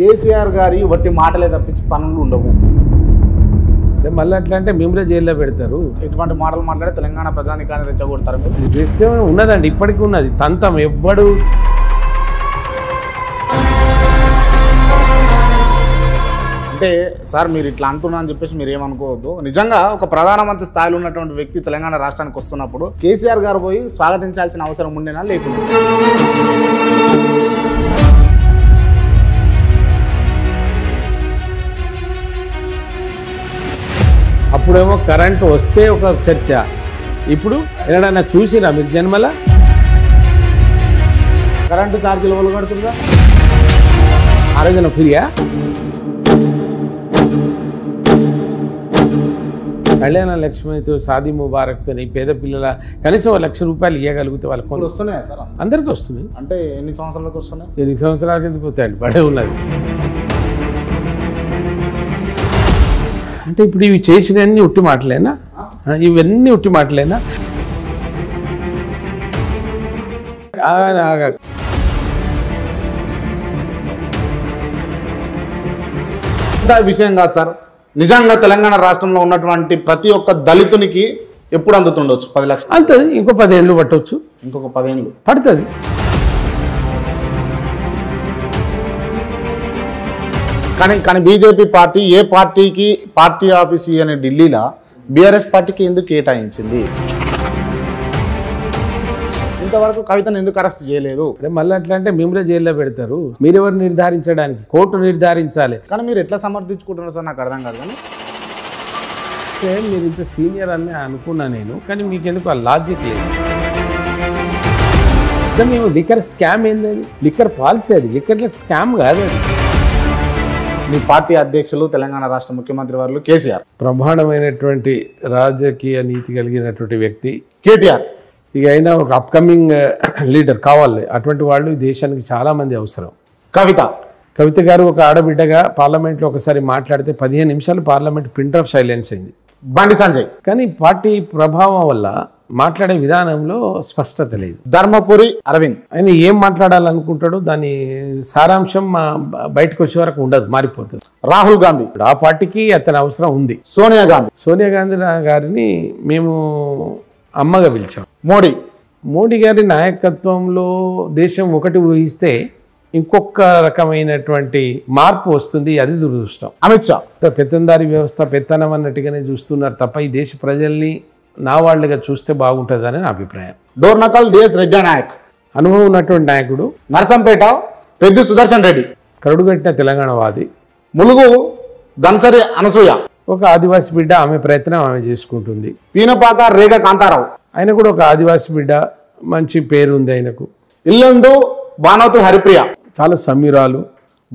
కేసీఆర్ గారి వట్టి మాటలే తప్పించి పనులు ఉండవు మళ్ళీ అట్లా అంటే మిమ్మల్ని జైల్లో పెడతారు ఎటువంటి మాటలు మాట్లాడే తెలంగాణ కానీ రెచ్చగొడతారు ఉన్నదండి ఇప్పటికీ ఉన్నది తంతం ఎవ్వడు అంటే సార్ మీరు ఇట్లా అంటున్నా అని చెప్పేసి మీరు ఏమనుకోవద్దు నిజంగా ఒక ప్రధానమంత్రి స్థాయిలో ఉన్నటువంటి వ్యక్తి తెలంగాణ రాష్ట్రానికి వస్తున్నప్పుడు కేసీఆర్ గారు పోయి స్వాగతించాల్సిన అవసరం ఉండేనా లేకుండా అప్పుడేమో కరెంట్ వస్తే ఒక చర్చ ఇప్పుడు ఎక్కడైనా చూసినా మీరు జన్మల కరెంటు ఛార్జీలు ఒళ్ళు కడుతుందా ఆరోగ్యం ఫ్రీయా కళ్యాణ లక్ష్మితో సాది ముబారక్తో ఈ పేద పిల్లల కనీసం లక్ష రూపాయలు ఇవ్వగలిగితే వాళ్ళకి వస్తున్నాయా సార్ అందరికీ వస్తున్నాయి అంటే ఎన్ని సంవత్సరాలకు వస్తున్నాయి ఎన్ని సంవత్సరాల కిందకి వస్తాయండి పడే ఉన్నది అంటే ఇప్పుడు ఇవి చేసినవన్నీ ఉట్టి మాటలేనా ఇవన్నీ ఉట్టి మాటలేనా విషయం కాదు సార్ నిజంగా తెలంగాణ రాష్ట్రంలో ఉన్నటువంటి ప్రతి ఒక్క దళితునికి ఎప్పుడు అందుతుండొచ్చు పది లక్షలు అంతది ఇంకో పదేళ్ళు పట్టవచ్చు ఇంకొక పదేళ్ళు పడుతుంది కానీ కానీ బీజేపీ పార్టీ ఏ పార్టీకి పార్టీ ఆఫీస్ ఇవ్వని ఢిల్లీలో బీఆర్ఎస్ పార్టీకి ఎందుకు కేటాయించింది ఇంతవరకు కవితను ఎందుకు అరెస్ట్ చేయలేదు మళ్ళీ ఎట్లా అంటే మిమ్మల్ని జైల్లో పెడతారు మీరు ఎవరు నిర్ధారించడానికి కోర్టు నిర్ధారించాలి కానీ మీరు ఎట్లా సమర్థించుకుంటున్నారు సార్ నాకు అర్థం కాదు కానీ మీరు ఇంత సీనియర్ అని అనుకున్నా నేను కానీ మీకు ఎందుకు ఆ లాజిక్ లేదు మేము లిక్కర్ స్కామ్ ఏంది లిక్కర్ పాలసీ అది లిక్కర్ స్కామ్ కాదు అది మీ పార్టీ అధ్యక్షులు తెలంగాణ రాష్ట్ర ముఖ్యమంత్రి వారు కేసీఆర్ బ్రహ్మాండమైనటువంటి రాజకీయ నీతి కలిగినటువంటి వ్యక్తి కేటీఆర్ ఇక అయినా ఒక అప్కమింగ్ లీడర్ కావాలి అటువంటి వాళ్ళు దేశానికి చాలామంది అవసరం కవిత కవిత గారు ఒక ఆడబిడ్డగా పార్లమెంట్లో ఒకసారి మాట్లాడితే పదిహేను నిమిషాలు పార్లమెంట్ ప్రింట్ ఆఫ్ సైలెన్స్ అయింది బండి సంజయ్ కానీ పార్టీ ప్రభావం వల్ల మాట్లాడే విధానంలో స్పష్టత లేదు ధర్మపురి అరవింద్ ఆయన ఏం మాట్లాడాలనుకుంటాడో దాని సారాంశం మా బయటకు వచ్చే వరకు ఉండదు మారిపోతుంది రాహుల్ గాంధీ ఆ పార్టీకి అతని అవసరం ఉంది సోనియా గాంధీ సోనియా గాంధీ గారిని మేము అమ్మగా పిలిచాం మోడీ మోడీ గారి నాయకత్వంలో దేశం ఒకటి ఊహిస్తే ఇంకొక రకమైనటువంటి మార్పు వస్తుంది అది దురదృష్టం అమిత్ షా పెత్తందారి వ్యవస్థ పెత్తనం అన్నట్టుగానే చూస్తున్నారు తప్ప ఈ దేశ ప్రజల్ని నా వాళ్ళుగా చూస్తే బాగుంటుందని నా అభిప్రాయం డోర్నకల్ డిఎస్ రెడ్డి నాయక్ అనుభవం ఉన్నటువంటి నాయకుడు నరసంపేట పెద్ది సుదర్శన్ రెడ్డి కరుడుగట్టిన తెలంగాణవాది ములుగు దన్సరి అనసూయ ఒక ఆదివాసి బిడ్డ ఆమె ప్రయత్నం ఆమె చేసుకుంటుంది పీనపాక రేగ కాంతారావు ఆయన కూడా ఒక ఆదివాసి బిడ్డ మంచి పేరు ఉంది ఆయనకు ఇల్లందు బానోతు హరిప్రియ చాలా సమీరాలు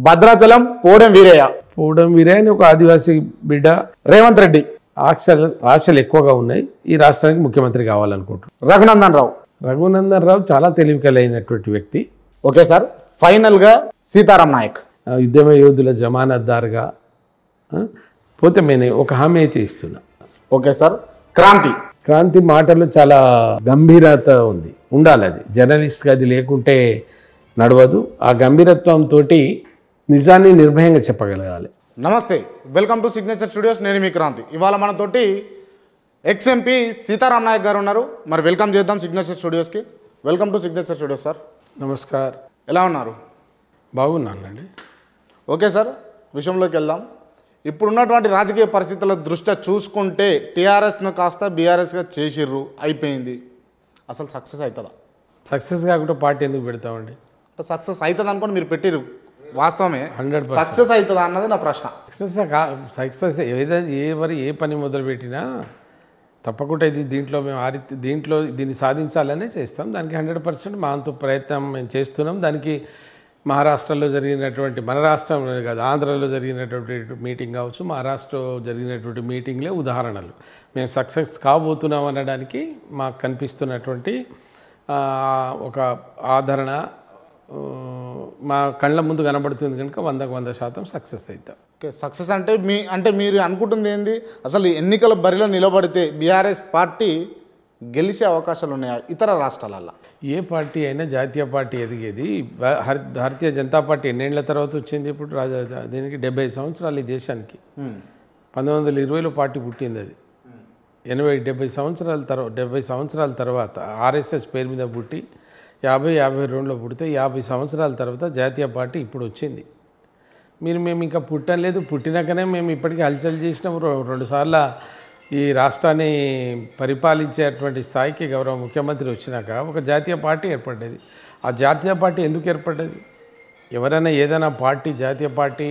భద్రాచలం పోడం వీరయ్య పోవడం వీరయ్య అని ఒక ఆదివాసి బిడ్డ రేవంత్ రెడ్డి ఆశలు ఆశలు ఎక్కువగా ఉన్నాయి ఈ రాష్ట్రానికి ముఖ్యమంత్రి కావాలనుకుంటున్నారు రఘునందన్ రావు రఘునందన్ రావు చాలా తెలివికలైనటువంటి వ్యక్తి ఓకే సార్ ఫైనల్గా సీతారాం నాయక్ ఉద్యమ యోధుల జమానద్దారుగా పోతే మేనే ఒక హామీ అయితే ఇస్తున్నా ఓకే సార్ క్రాంతి క్రాంతి మాటలు చాలా గంభీరత ఉంది ఉండాలి అది జర్నలిస్ట్గా అది లేకుంటే నడవదు ఆ గంభీరత్వంతో నిజాన్ని నిర్భయంగా చెప్పగలగాలి నమస్తే వెల్కమ్ టు సిగ్నేచర్ స్టూడియోస్ నేను మీ క్రాంతి ఇవాళ మనతోటి ఎక్స్ఎంపీ సీతారాం నాయక్ గారు ఉన్నారు మరి వెల్కమ్ చేద్దాం సిగ్నేచర్ స్టూడియోస్కి welcome to signature studios sir నమస్కార్ ఎలా ఉన్నారు బాగున్నానండి ఓకే సార్ విషయంలోకి వెళ్దాం ఇప్పుడున్నటువంటి రాజకీయ పరిస్థితుల దృష్ట్యా చూసుకుంటే టీఆర్ఎస్ను కాస్త బీఆర్ఎస్గా చేసిర్రు అయిపోయింది అసలు సక్సెస్ అవుతుందా సక్సెస్ కాకుండా పార్టీ ఎందుకు పెడతామండి సక్సెస్ అవుతుంది అనుకోని మీరు పెట్టిరు వాస్తవమే హండ్రెడ్ సక్సెస్ అవుతుందా అన్నది నా ప్రశ్న సక్సెస్ సక్సెస్ ఏదైతే ఏ ఏ పని మొదలుపెట్టినా తప్పకుండా ఇది దీంట్లో మేము ఆరి దీంట్లో దీన్ని సాధించాలనే చేస్తాం దానికి హండ్రెడ్ పర్సెంట్ మా ప్రయత్నం మేము చేస్తున్నాం దానికి మహారాష్ట్రలో జరిగినటువంటి మన రాష్ట్రంలో కాదు ఆంధ్రలో జరిగినటువంటి మీటింగ్ కావచ్చు మహారాష్ట్రలో జరిగినటువంటి మీటింగ్లే ఉదాహరణలు మేము సక్సెస్ కాబోతున్నాం అనడానికి మాకు కనిపిస్తున్నటువంటి ఒక ఆదరణ మా కళ్ళ ముందు కనబడుతుంది కనుక వందకు వంద శాతం సక్సెస్ అవుతాం ఓకే సక్సెస్ అంటే మీ అంటే మీరు అనుకుంటుంది ఏంది అసలు ఎన్నికల బరిలో నిలబడితే బీఆర్ఎస్ పార్టీ గెలిచే అవకాశాలు ఉన్నాయా ఇతర రాష్ట్రాలలో ఏ పార్టీ అయినా జాతీయ పార్టీ ఎదిగేది భారతీయ జనతా పార్టీ ఎన్నేళ్ల తర్వాత వచ్చింది ఇప్పుడు రాజా దీనికి డెబ్బై సంవత్సరాలు ఈ దేశానికి పంతొమ్మిది వందల ఇరవైలో పార్టీ పుట్టింది అది ఎనభై డెబ్బై సంవత్సరాల తర్వాత డెబ్బై సంవత్సరాల తర్వాత ఆర్ఎస్ఎస్ పేరు మీద పుట్టి యాభై యాభై రెండులో పుడితే యాభై సంవత్సరాల తర్వాత జాతీయ పార్టీ ఇప్పుడు వచ్చింది మీరు మేము ఇంకా పుట్టలేదు పుట్టినాకనే మేము ఇప్పటికీ హల్చల్ చేసినాం రెండుసార్లు ఈ రాష్ట్రాన్ని పరిపాలించేటువంటి స్థాయికి గౌరవ ముఖ్యమంత్రి వచ్చినాక ఒక జాతీయ పార్టీ ఏర్పడ్డది ఆ జాతీయ పార్టీ ఎందుకు ఏర్పడ్డది ఎవరైనా ఏదైనా పార్టీ జాతీయ పార్టీ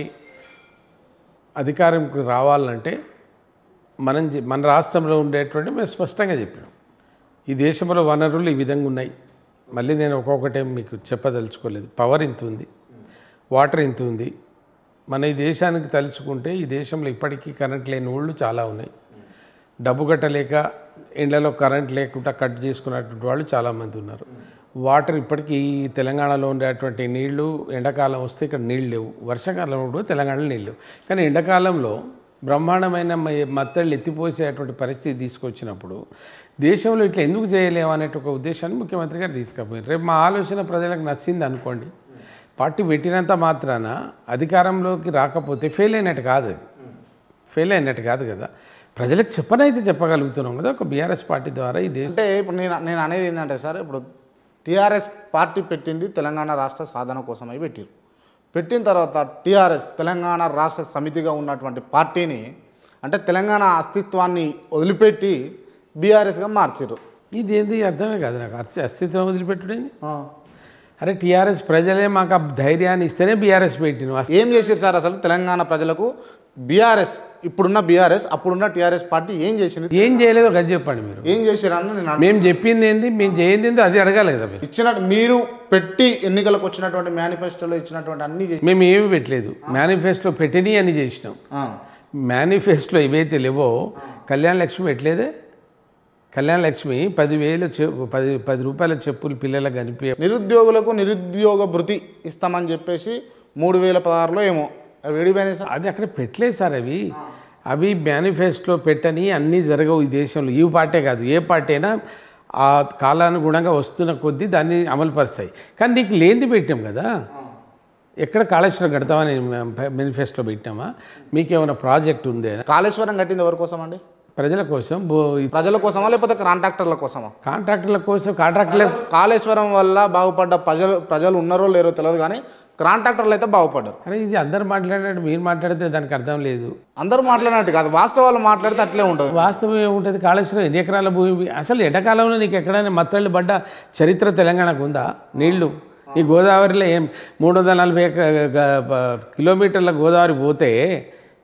అధికారంకి రావాలంటే మనం మన రాష్ట్రంలో ఉండేటువంటి మేము స్పష్టంగా చెప్పినాం ఈ దేశంలో వనరులు ఈ విధంగా ఉన్నాయి మళ్ళీ నేను ఒక్కొక్కటే మీకు చెప్పదలుచుకోలేదు పవర్ ఇంత ఉంది వాటర్ ఇంత ఉంది మన ఈ దేశానికి తలుచుకుంటే ఈ దేశంలో ఇప్పటికీ కరెంట్ లేని ఊళ్ళు చాలా ఉన్నాయి డబ్బు కట్టలేక ఇండ్లలో కరెంట్ లేకుండా కట్ చేసుకున్నటువంటి వాళ్ళు చాలామంది ఉన్నారు వాటర్ ఇప్పటికీ ఈ తెలంగాణలో ఉండేటువంటి నీళ్లు ఎండాకాలం వస్తే ఇక్కడ నీళ్ళు లేవు వర్షాకాలం కూడా తెలంగాణలో నీళ్ళు కానీ ఎండాకాలంలో బ్రహ్మాండమైన మత్తళ్ళు ఎత్తిపోసేటువంటి పరిస్థితి తీసుకొచ్చినప్పుడు దేశంలో ఇట్లా ఎందుకు చేయలేము అనేటు ఒక ఉద్దేశాన్ని ముఖ్యమంత్రి గారు తీసుకుపోయింది రేపు మా ఆలోచన ప్రజలకు నచ్చింది అనుకోండి పార్టీ పెట్టినంత మాత్రాన అధికారంలోకి రాకపోతే ఫెయిల్ అయినట్టు కాదు అది ఫెయిల్ అయినట్టు కాదు కదా ప్రజలకు చెప్పనైతే చెప్పగలుగుతున్నాం కదా ఒక బీఆర్ఎస్ పార్టీ ద్వారా ఇది అంటే ఇప్పుడు నేను నేను అనేది ఏంటంటే సార్ ఇప్పుడు టీఆర్ఎస్ పార్టీ పెట్టింది తెలంగాణ రాష్ట్ర సాధన కోసమై పెట్టారు పెట్టిన తర్వాత టీఆర్ఎస్ తెలంగాణ రాష్ట్ర సమితిగా ఉన్నటువంటి పార్టీని అంటే తెలంగాణ అస్తిత్వాన్ని వదిలిపెట్టి బీఆర్ఎస్గా మార్చారు ఇది ఏంది అర్థమే కాదు నాకు అర్థం అస్తిత్వం వదిలిపెట్టుడేంది అరే టీఆర్ఎస్ ప్రజలే మాకు ఆ ధైర్యాన్ని ఇస్తేనే బీఆర్ఎస్ పెట్టిన ఏం చేశారు సార్ అసలు తెలంగాణ ప్రజలకు బీఆర్ఎస్ ఇప్పుడున్న బీఆర్ఎస్ అప్పుడున్న టీఆర్ఎస్ పార్టీ ఏం చేసింది ఏం చేయలేదు గది చెప్పండి మీరు ఏం చేశారు నేను మేము చెప్పింది ఏంది మేము చేయింది ఏంది అది అడగలేదు ఇచ్చిన మీరు పెట్టి ఎన్నికలకు వచ్చినటువంటి మేనిఫెస్టోలో ఇచ్చినటువంటి అన్ని మేము ఏమి పెట్టలేదు మేనిఫెస్టో పెట్టినవి అని చేసినాం మేనిఫెస్టో ఏవైతే లేవో కళ్యాణ లక్ష్మి పెట్టలేదే కళ్యాణ లక్ష్మి పదివేలు పది పది రూపాయల చెప్పులు పిల్లలకు కనిపి నిరుద్యోగులకు నిరుద్యోగ భృతి ఇస్తామని చెప్పేసి మూడు వేల పదహారులో ఏమో విడిపోయిన అది అక్కడ పెట్టలేదు సార్ అవి అవి మేనిఫెస్టోలో పెట్టని అన్నీ జరగవు ఈ దేశంలో ఈ పార్టీ కాదు ఏ పార్టీ అయినా ఆ కాలానుగుణంగా వస్తున్న కొద్దీ దాన్ని అమలు పరుస్తాయి కానీ నీకు లేనిది పెట్టాం కదా ఎక్కడ కాళేశ్వరం కడతామని మేనిఫెస్టో పెట్టామా మీకేమైనా ప్రాజెక్ట్ ఉందే కాళేశ్వరం కట్టింది ఎవరి కోసం అండి ప్రజల కోసం ప్రజల కోసమా లేకపోతే కాంట్రాక్టర్ల కోసమా కాంట్రాక్టర్ల కోసం కాంట్రాక్టర్ కాళేశ్వరం వల్ల బాగుపడ్డ ప్రజలు ప్రజలు ఉన్నారో లేరో తెలియదు కానీ కాంట్రాక్టర్లు అయితే బాగుపడ్డారు అరే ఇది అందరు మాట్లాడినట్టు మీరు మాట్లాడితే దానికి అర్థం లేదు అందరు మాట్లాడినట్టు కాదు వాస్తవాలు మాట్లాడితే అట్లే ఉంటుంది వాస్తవం ఏముంటుంది కాళేశ్వరం ఎన్ని ఎకరాల భూమి అసలు ఎడకాలంలో నీకు ఎక్కడైనా మత్తళ్ళు పడ్డ చరిత్ర తెలంగాణకు ఉందా నీళ్లు ఈ గోదావరిలో ఏం మూడు వందల నలభై కిలోమీటర్ల గోదావరి పోతే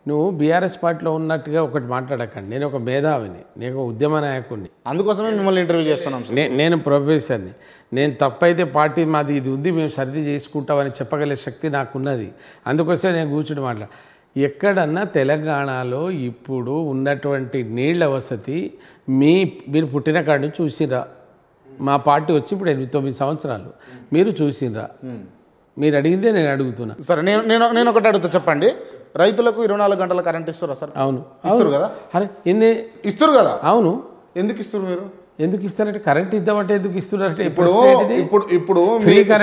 నువ్వు బీఆర్ఎస్ పార్టీలో ఉన్నట్టుగా ఒకటి మాట్లాడకండి నేను ఒక మేధావిని నేను ఒక ఉద్యమ నాయకుడిని అందుకోసమే మిమ్మల్ని ఇంటర్వ్యూ చేస్తున్నాం నేను ప్రొఫెసర్ని నేను తప్పైతే పార్టీ మాది ఇది ఉంది మేము సరిది చేసుకుంటామని చెప్పగలిగే శక్తి నాకున్నది అందుకోసమే నేను కూర్చుని మాట్లా ఎక్కడన్నా తెలంగాణలో ఇప్పుడు ఉన్నటువంటి నీళ్ల వసతి మీ మీరు పుట్టిన కాడి చూసిరా మా పార్టీ వచ్చి ఇప్పుడు ఎనిమిది తొమ్మిది సంవత్సరాలు మీరు చూసిరా మీరు అడిగిందే నేను అడుగుతున్నా సరే నేను నేను నేను ఒకటి అడుగుతా చెప్పండి రైతులకు ఇరవై నాలుగు గంటల కరెంట్ ఇస్తున్నారు సార్ అవును ఇస్తారు కదా అరే ఎన్ని ఇస్తారు కదా అవును ఎందుకు ఇస్తారు మీరు ఎందుకు ఇస్తారంటే కరెంట్ ఇద్దామంటే ఎందుకు ఇస్తున్నారంటే ఇప్పుడు ఇప్పుడు ఇప్పుడు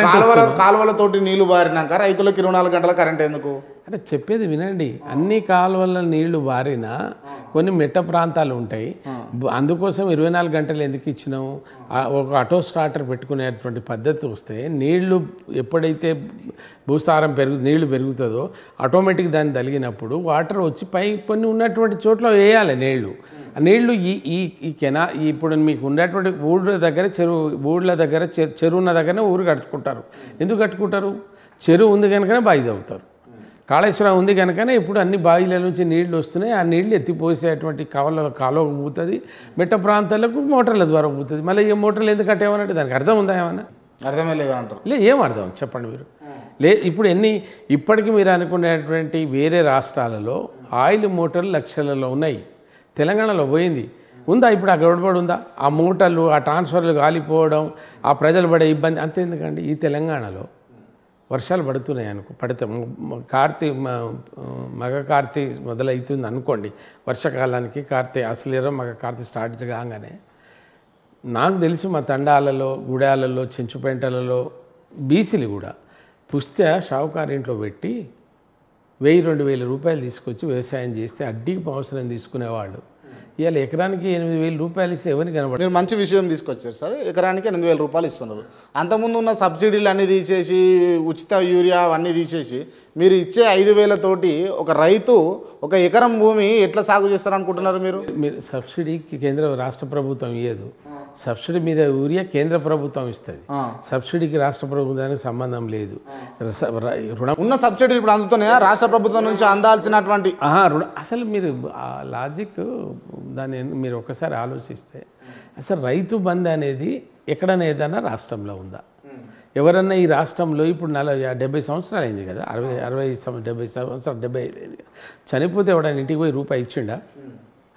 కాలువల కాలువలతోటి నీళ్లు బారినాక రైతులకు ఇరవై నాలుగు గంటల కరెంట్ ఎందుకు అంటే చెప్పేది వినండి అన్ని కాలువల నీళ్లు బారినా కొన్ని మెట్ట ప్రాంతాలు ఉంటాయి అందుకోసం ఇరవై నాలుగు గంటలు ఎందుకు ఇచ్చినాము ఒక ఆటో స్టార్టర్ పెట్టుకునేటువంటి పద్ధతి వస్తే నీళ్లు ఎప్పుడైతే భూసారం పెరుగు నీళ్లు పెరుగుతుందో ఆటోమేటిక్ దాన్ని తలిగినప్పుడు వాటర్ వచ్చి పై కొన్ని ఉన్నటువంటి చోట్ల వేయాలి నీళ్లు నీళ్లు ఈ ఈ ఈ కెనా ఇప్పుడు మీకు ఉండేటువంటి ఊళ్ళ దగ్గర చెరువు ఊళ్ళ దగ్గర చెరువున్న దగ్గరనే ఊరు కట్టుకుంటారు ఎందుకు కట్టుకుంటారు చెరువు ఉంది కనుకనే బావి తవ్వుతారు కాళేశ్వరం ఉంది కనుకనే ఇప్పుడు అన్ని బావిల నుంచి నీళ్లు వస్తున్నాయి ఆ నీళ్లు ఎత్తిపోసేటువంటి కవల కాలువకు పోతుంది మిట్ట ప్రాంతాలకు మోటార్ల ద్వారా పోతుంది మళ్ళీ ఈ మోటార్లు ఎందుకు కట్టేమనంటే దానికి అర్థం ఉందా ఏమన్నా అర్థమే లేదా అంటారు లే ఏం అర్థం చెప్పండి మీరు లే ఇప్పుడు ఎన్ని ఇప్పటికీ మీరు అనుకునేటువంటి వేరే రాష్ట్రాలలో ఆయిల్ మోటార్లు లక్షలలో ఉన్నాయి తెలంగాణలో పోయింది ఉందా ఇప్పుడు ఆ గడబడి ఉందా ఆ మూటలు ఆ ట్రాన్స్ఫర్లు కాలిపోవడం ఆ ప్రజలు పడే ఇబ్బంది అంతే ఎందుకండి ఈ తెలంగాణలో వర్షాలు పడుతున్నాయి అనుకో పడితే కార్తీ మగ కార్తీ మొదలవుతుంది అనుకోండి వర్షాకాలానికి కార్తీ అసలేరో మగ కార్తీ స్టార్ట్ కాగానే నాకు తెలిసి మా తండాలలో గుడాలలో చెంచుపెంటలలో బీసీలు కూడా పుస్తే షావుకారింట్లో పెట్టి వెయ్యి రెండు వేల రూపాయలు తీసుకొచ్చి వ్యవసాయం చేస్తే అడ్డీకి పవసరం తీసుకునేవాళ్ళు ఇవాళ ఎకరానికి ఎనిమిది వేల రూపాయలు ఇస్తే ఎవరిని కనబడి మీరు మంచి విషయం తీసుకొచ్చారు సార్ ఎకరానికి ఎనిమిది వేల రూపాయలు ఇస్తున్నారు అంతకుముందు ఉన్న సబ్సిడీలు అన్నీ తీసేసి ఉచిత యూరియా అవన్నీ తీసేసి మీరు ఇచ్చే ఐదు వేలతోటి ఒక రైతు ఒక ఎకరం భూమి ఎట్లా సాగు చేస్తారు అనుకుంటున్నారు మీరు మీరు సబ్సిడీకి కేంద్ర రాష్ట్ర ప్రభుత్వం ఇవ్వదు సబ్సిడీ మీద యూరియా కేంద్ర ప్రభుత్వం ఇస్తుంది సబ్సిడీకి రాష్ట్ర ప్రభుత్వానికి సంబంధం లేదు రుణం ఉన్న సబ్సిడీ ఇప్పుడు అందుతున్నాయా రాష్ట్ర ప్రభుత్వం నుంచి అందాల్సినటువంటి అసలు మీరు లాజిక్ దాన్ని మీరు ఒకసారి ఆలోచిస్తే అసలు రైతు బంధు అనేది ఎక్కడనేదన్నా ఏదైనా రాష్ట్రంలో ఉందా ఎవరన్నా ఈ రాష్ట్రంలో ఇప్పుడు నలభై డెబ్బై సంవత్సరాలు అయింది కదా అరవై అరవై డెబ్బై సంవత్సరం డెబ్బై చనిపోతే ఎవడైనా ఇంటికి పోయి రూపాయి ఇచ్చిండా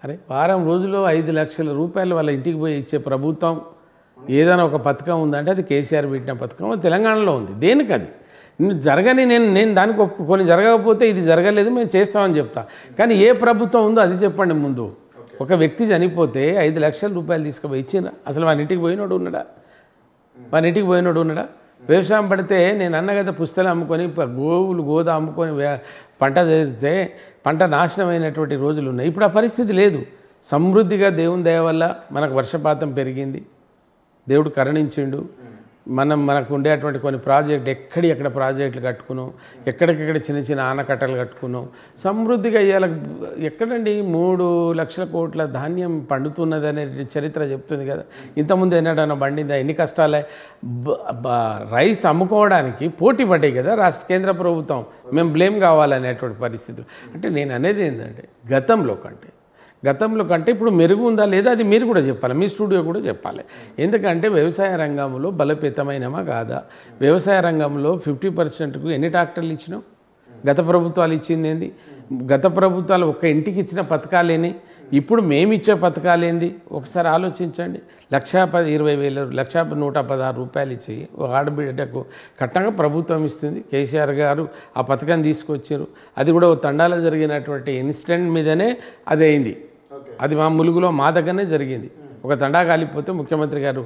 అరే వారం రోజుల్లో ఐదు లక్షల రూపాయలు వాళ్ళ ఇంటికి పోయి ఇచ్చే ప్రభుత్వం ఏదైనా ఒక పథకం ఉందంటే అది కేసీఆర్ పెట్టిన పథకం తెలంగాణలో ఉంది దేనికి అది జరగని నేను నేను దానికి ఒప్పుకొని జరగకపోతే ఇది జరగలేదు మేము చేస్తామని చెప్తా కానీ ఏ ప్రభుత్వం ఉందో అది చెప్పండి ముందు ఒక వ్యక్తి చనిపోతే ఐదు లక్షల రూపాయలు తీసుకుపోయి ఇచ్చిన అసలు వాని ఇంటికి పోయినోడు ఉన్నాడా వాని ఇంటికి పోయినోడు ఉన్నాడా వ్యవసాయం పడితే నేను అన్న కదా పుస్తలు అమ్ముకొని గోవులు గోద అమ్ముకొని పంట చేస్తే పంట నాశనమైనటువంటి రోజులు ఉన్నాయి ఇప్పుడు ఆ పరిస్థితి లేదు సమృద్ధిగా దేవుని దయ వల్ల మనకు వర్షపాతం పెరిగింది దేవుడు కరుణించిండు మనం మనకు ఉండేటువంటి కొన్ని ప్రాజెక్ట్ ఎక్కడి ఎక్కడ ప్రాజెక్టులు కట్టుకున్నాం ఎక్కడికెక్కడ చిన్న చిన్న ఆనకట్టలు కట్టుకున్నాం సమృద్ధిగా ఇవాళ ఎక్కడండి మూడు లక్షల కోట్ల ధాన్యం పండుతున్నది అనే చరిత్ర చెప్తుంది కదా ఇంతకుముందు ఎన్నడన్నా పండిందా ఎన్ని కష్టాలే రైస్ అమ్ముకోవడానికి పోటీ పడ్డాయి కదా రాష్ట్ర కేంద్ర ప్రభుత్వం మేము బ్లేమ్ కావాలనేటువంటి పరిస్థితులు అంటే నేను అనేది ఏంటంటే గతంలో కంటే గతంలో కంటే ఇప్పుడు మెరుగు ఉందా లేదా అది మీరు కూడా చెప్పాలి మీ స్టూడియో కూడా చెప్పాలి ఎందుకంటే వ్యవసాయ రంగంలో బలపేతమైనమా కాదా వ్యవసాయ రంగంలో ఫిఫ్టీ పర్సెంట్కు ఎన్ని ట్రాక్టర్లు ఇచ్చినావు గత ప్రభుత్వాలు ఇచ్చింది ఏంది గత ప్రభుత్వాలు ఒక్క ఇంటికి ఇచ్చిన పథకాలేని ఇప్పుడు మేమిచ్చే పథకాలేంది ఒకసారి ఆలోచించండి లక్షా పది ఇరవై వేల లక్షా నూట పదహారు రూపాయలు ఇచ్చి ఒక ఆడబిడ్డకు కట్టంగా ప్రభుత్వం ఇస్తుంది కేసీఆర్ గారు ఆ పథకం తీసుకొచ్చారు అది కూడా తండాలో జరిగినటువంటి ఇన్సిడెంట్ మీదనే అదైంది అది మా ములుగులో మా దగ్గరనే జరిగింది ఒక తండా కాలిపోతే ముఖ్యమంత్రి గారు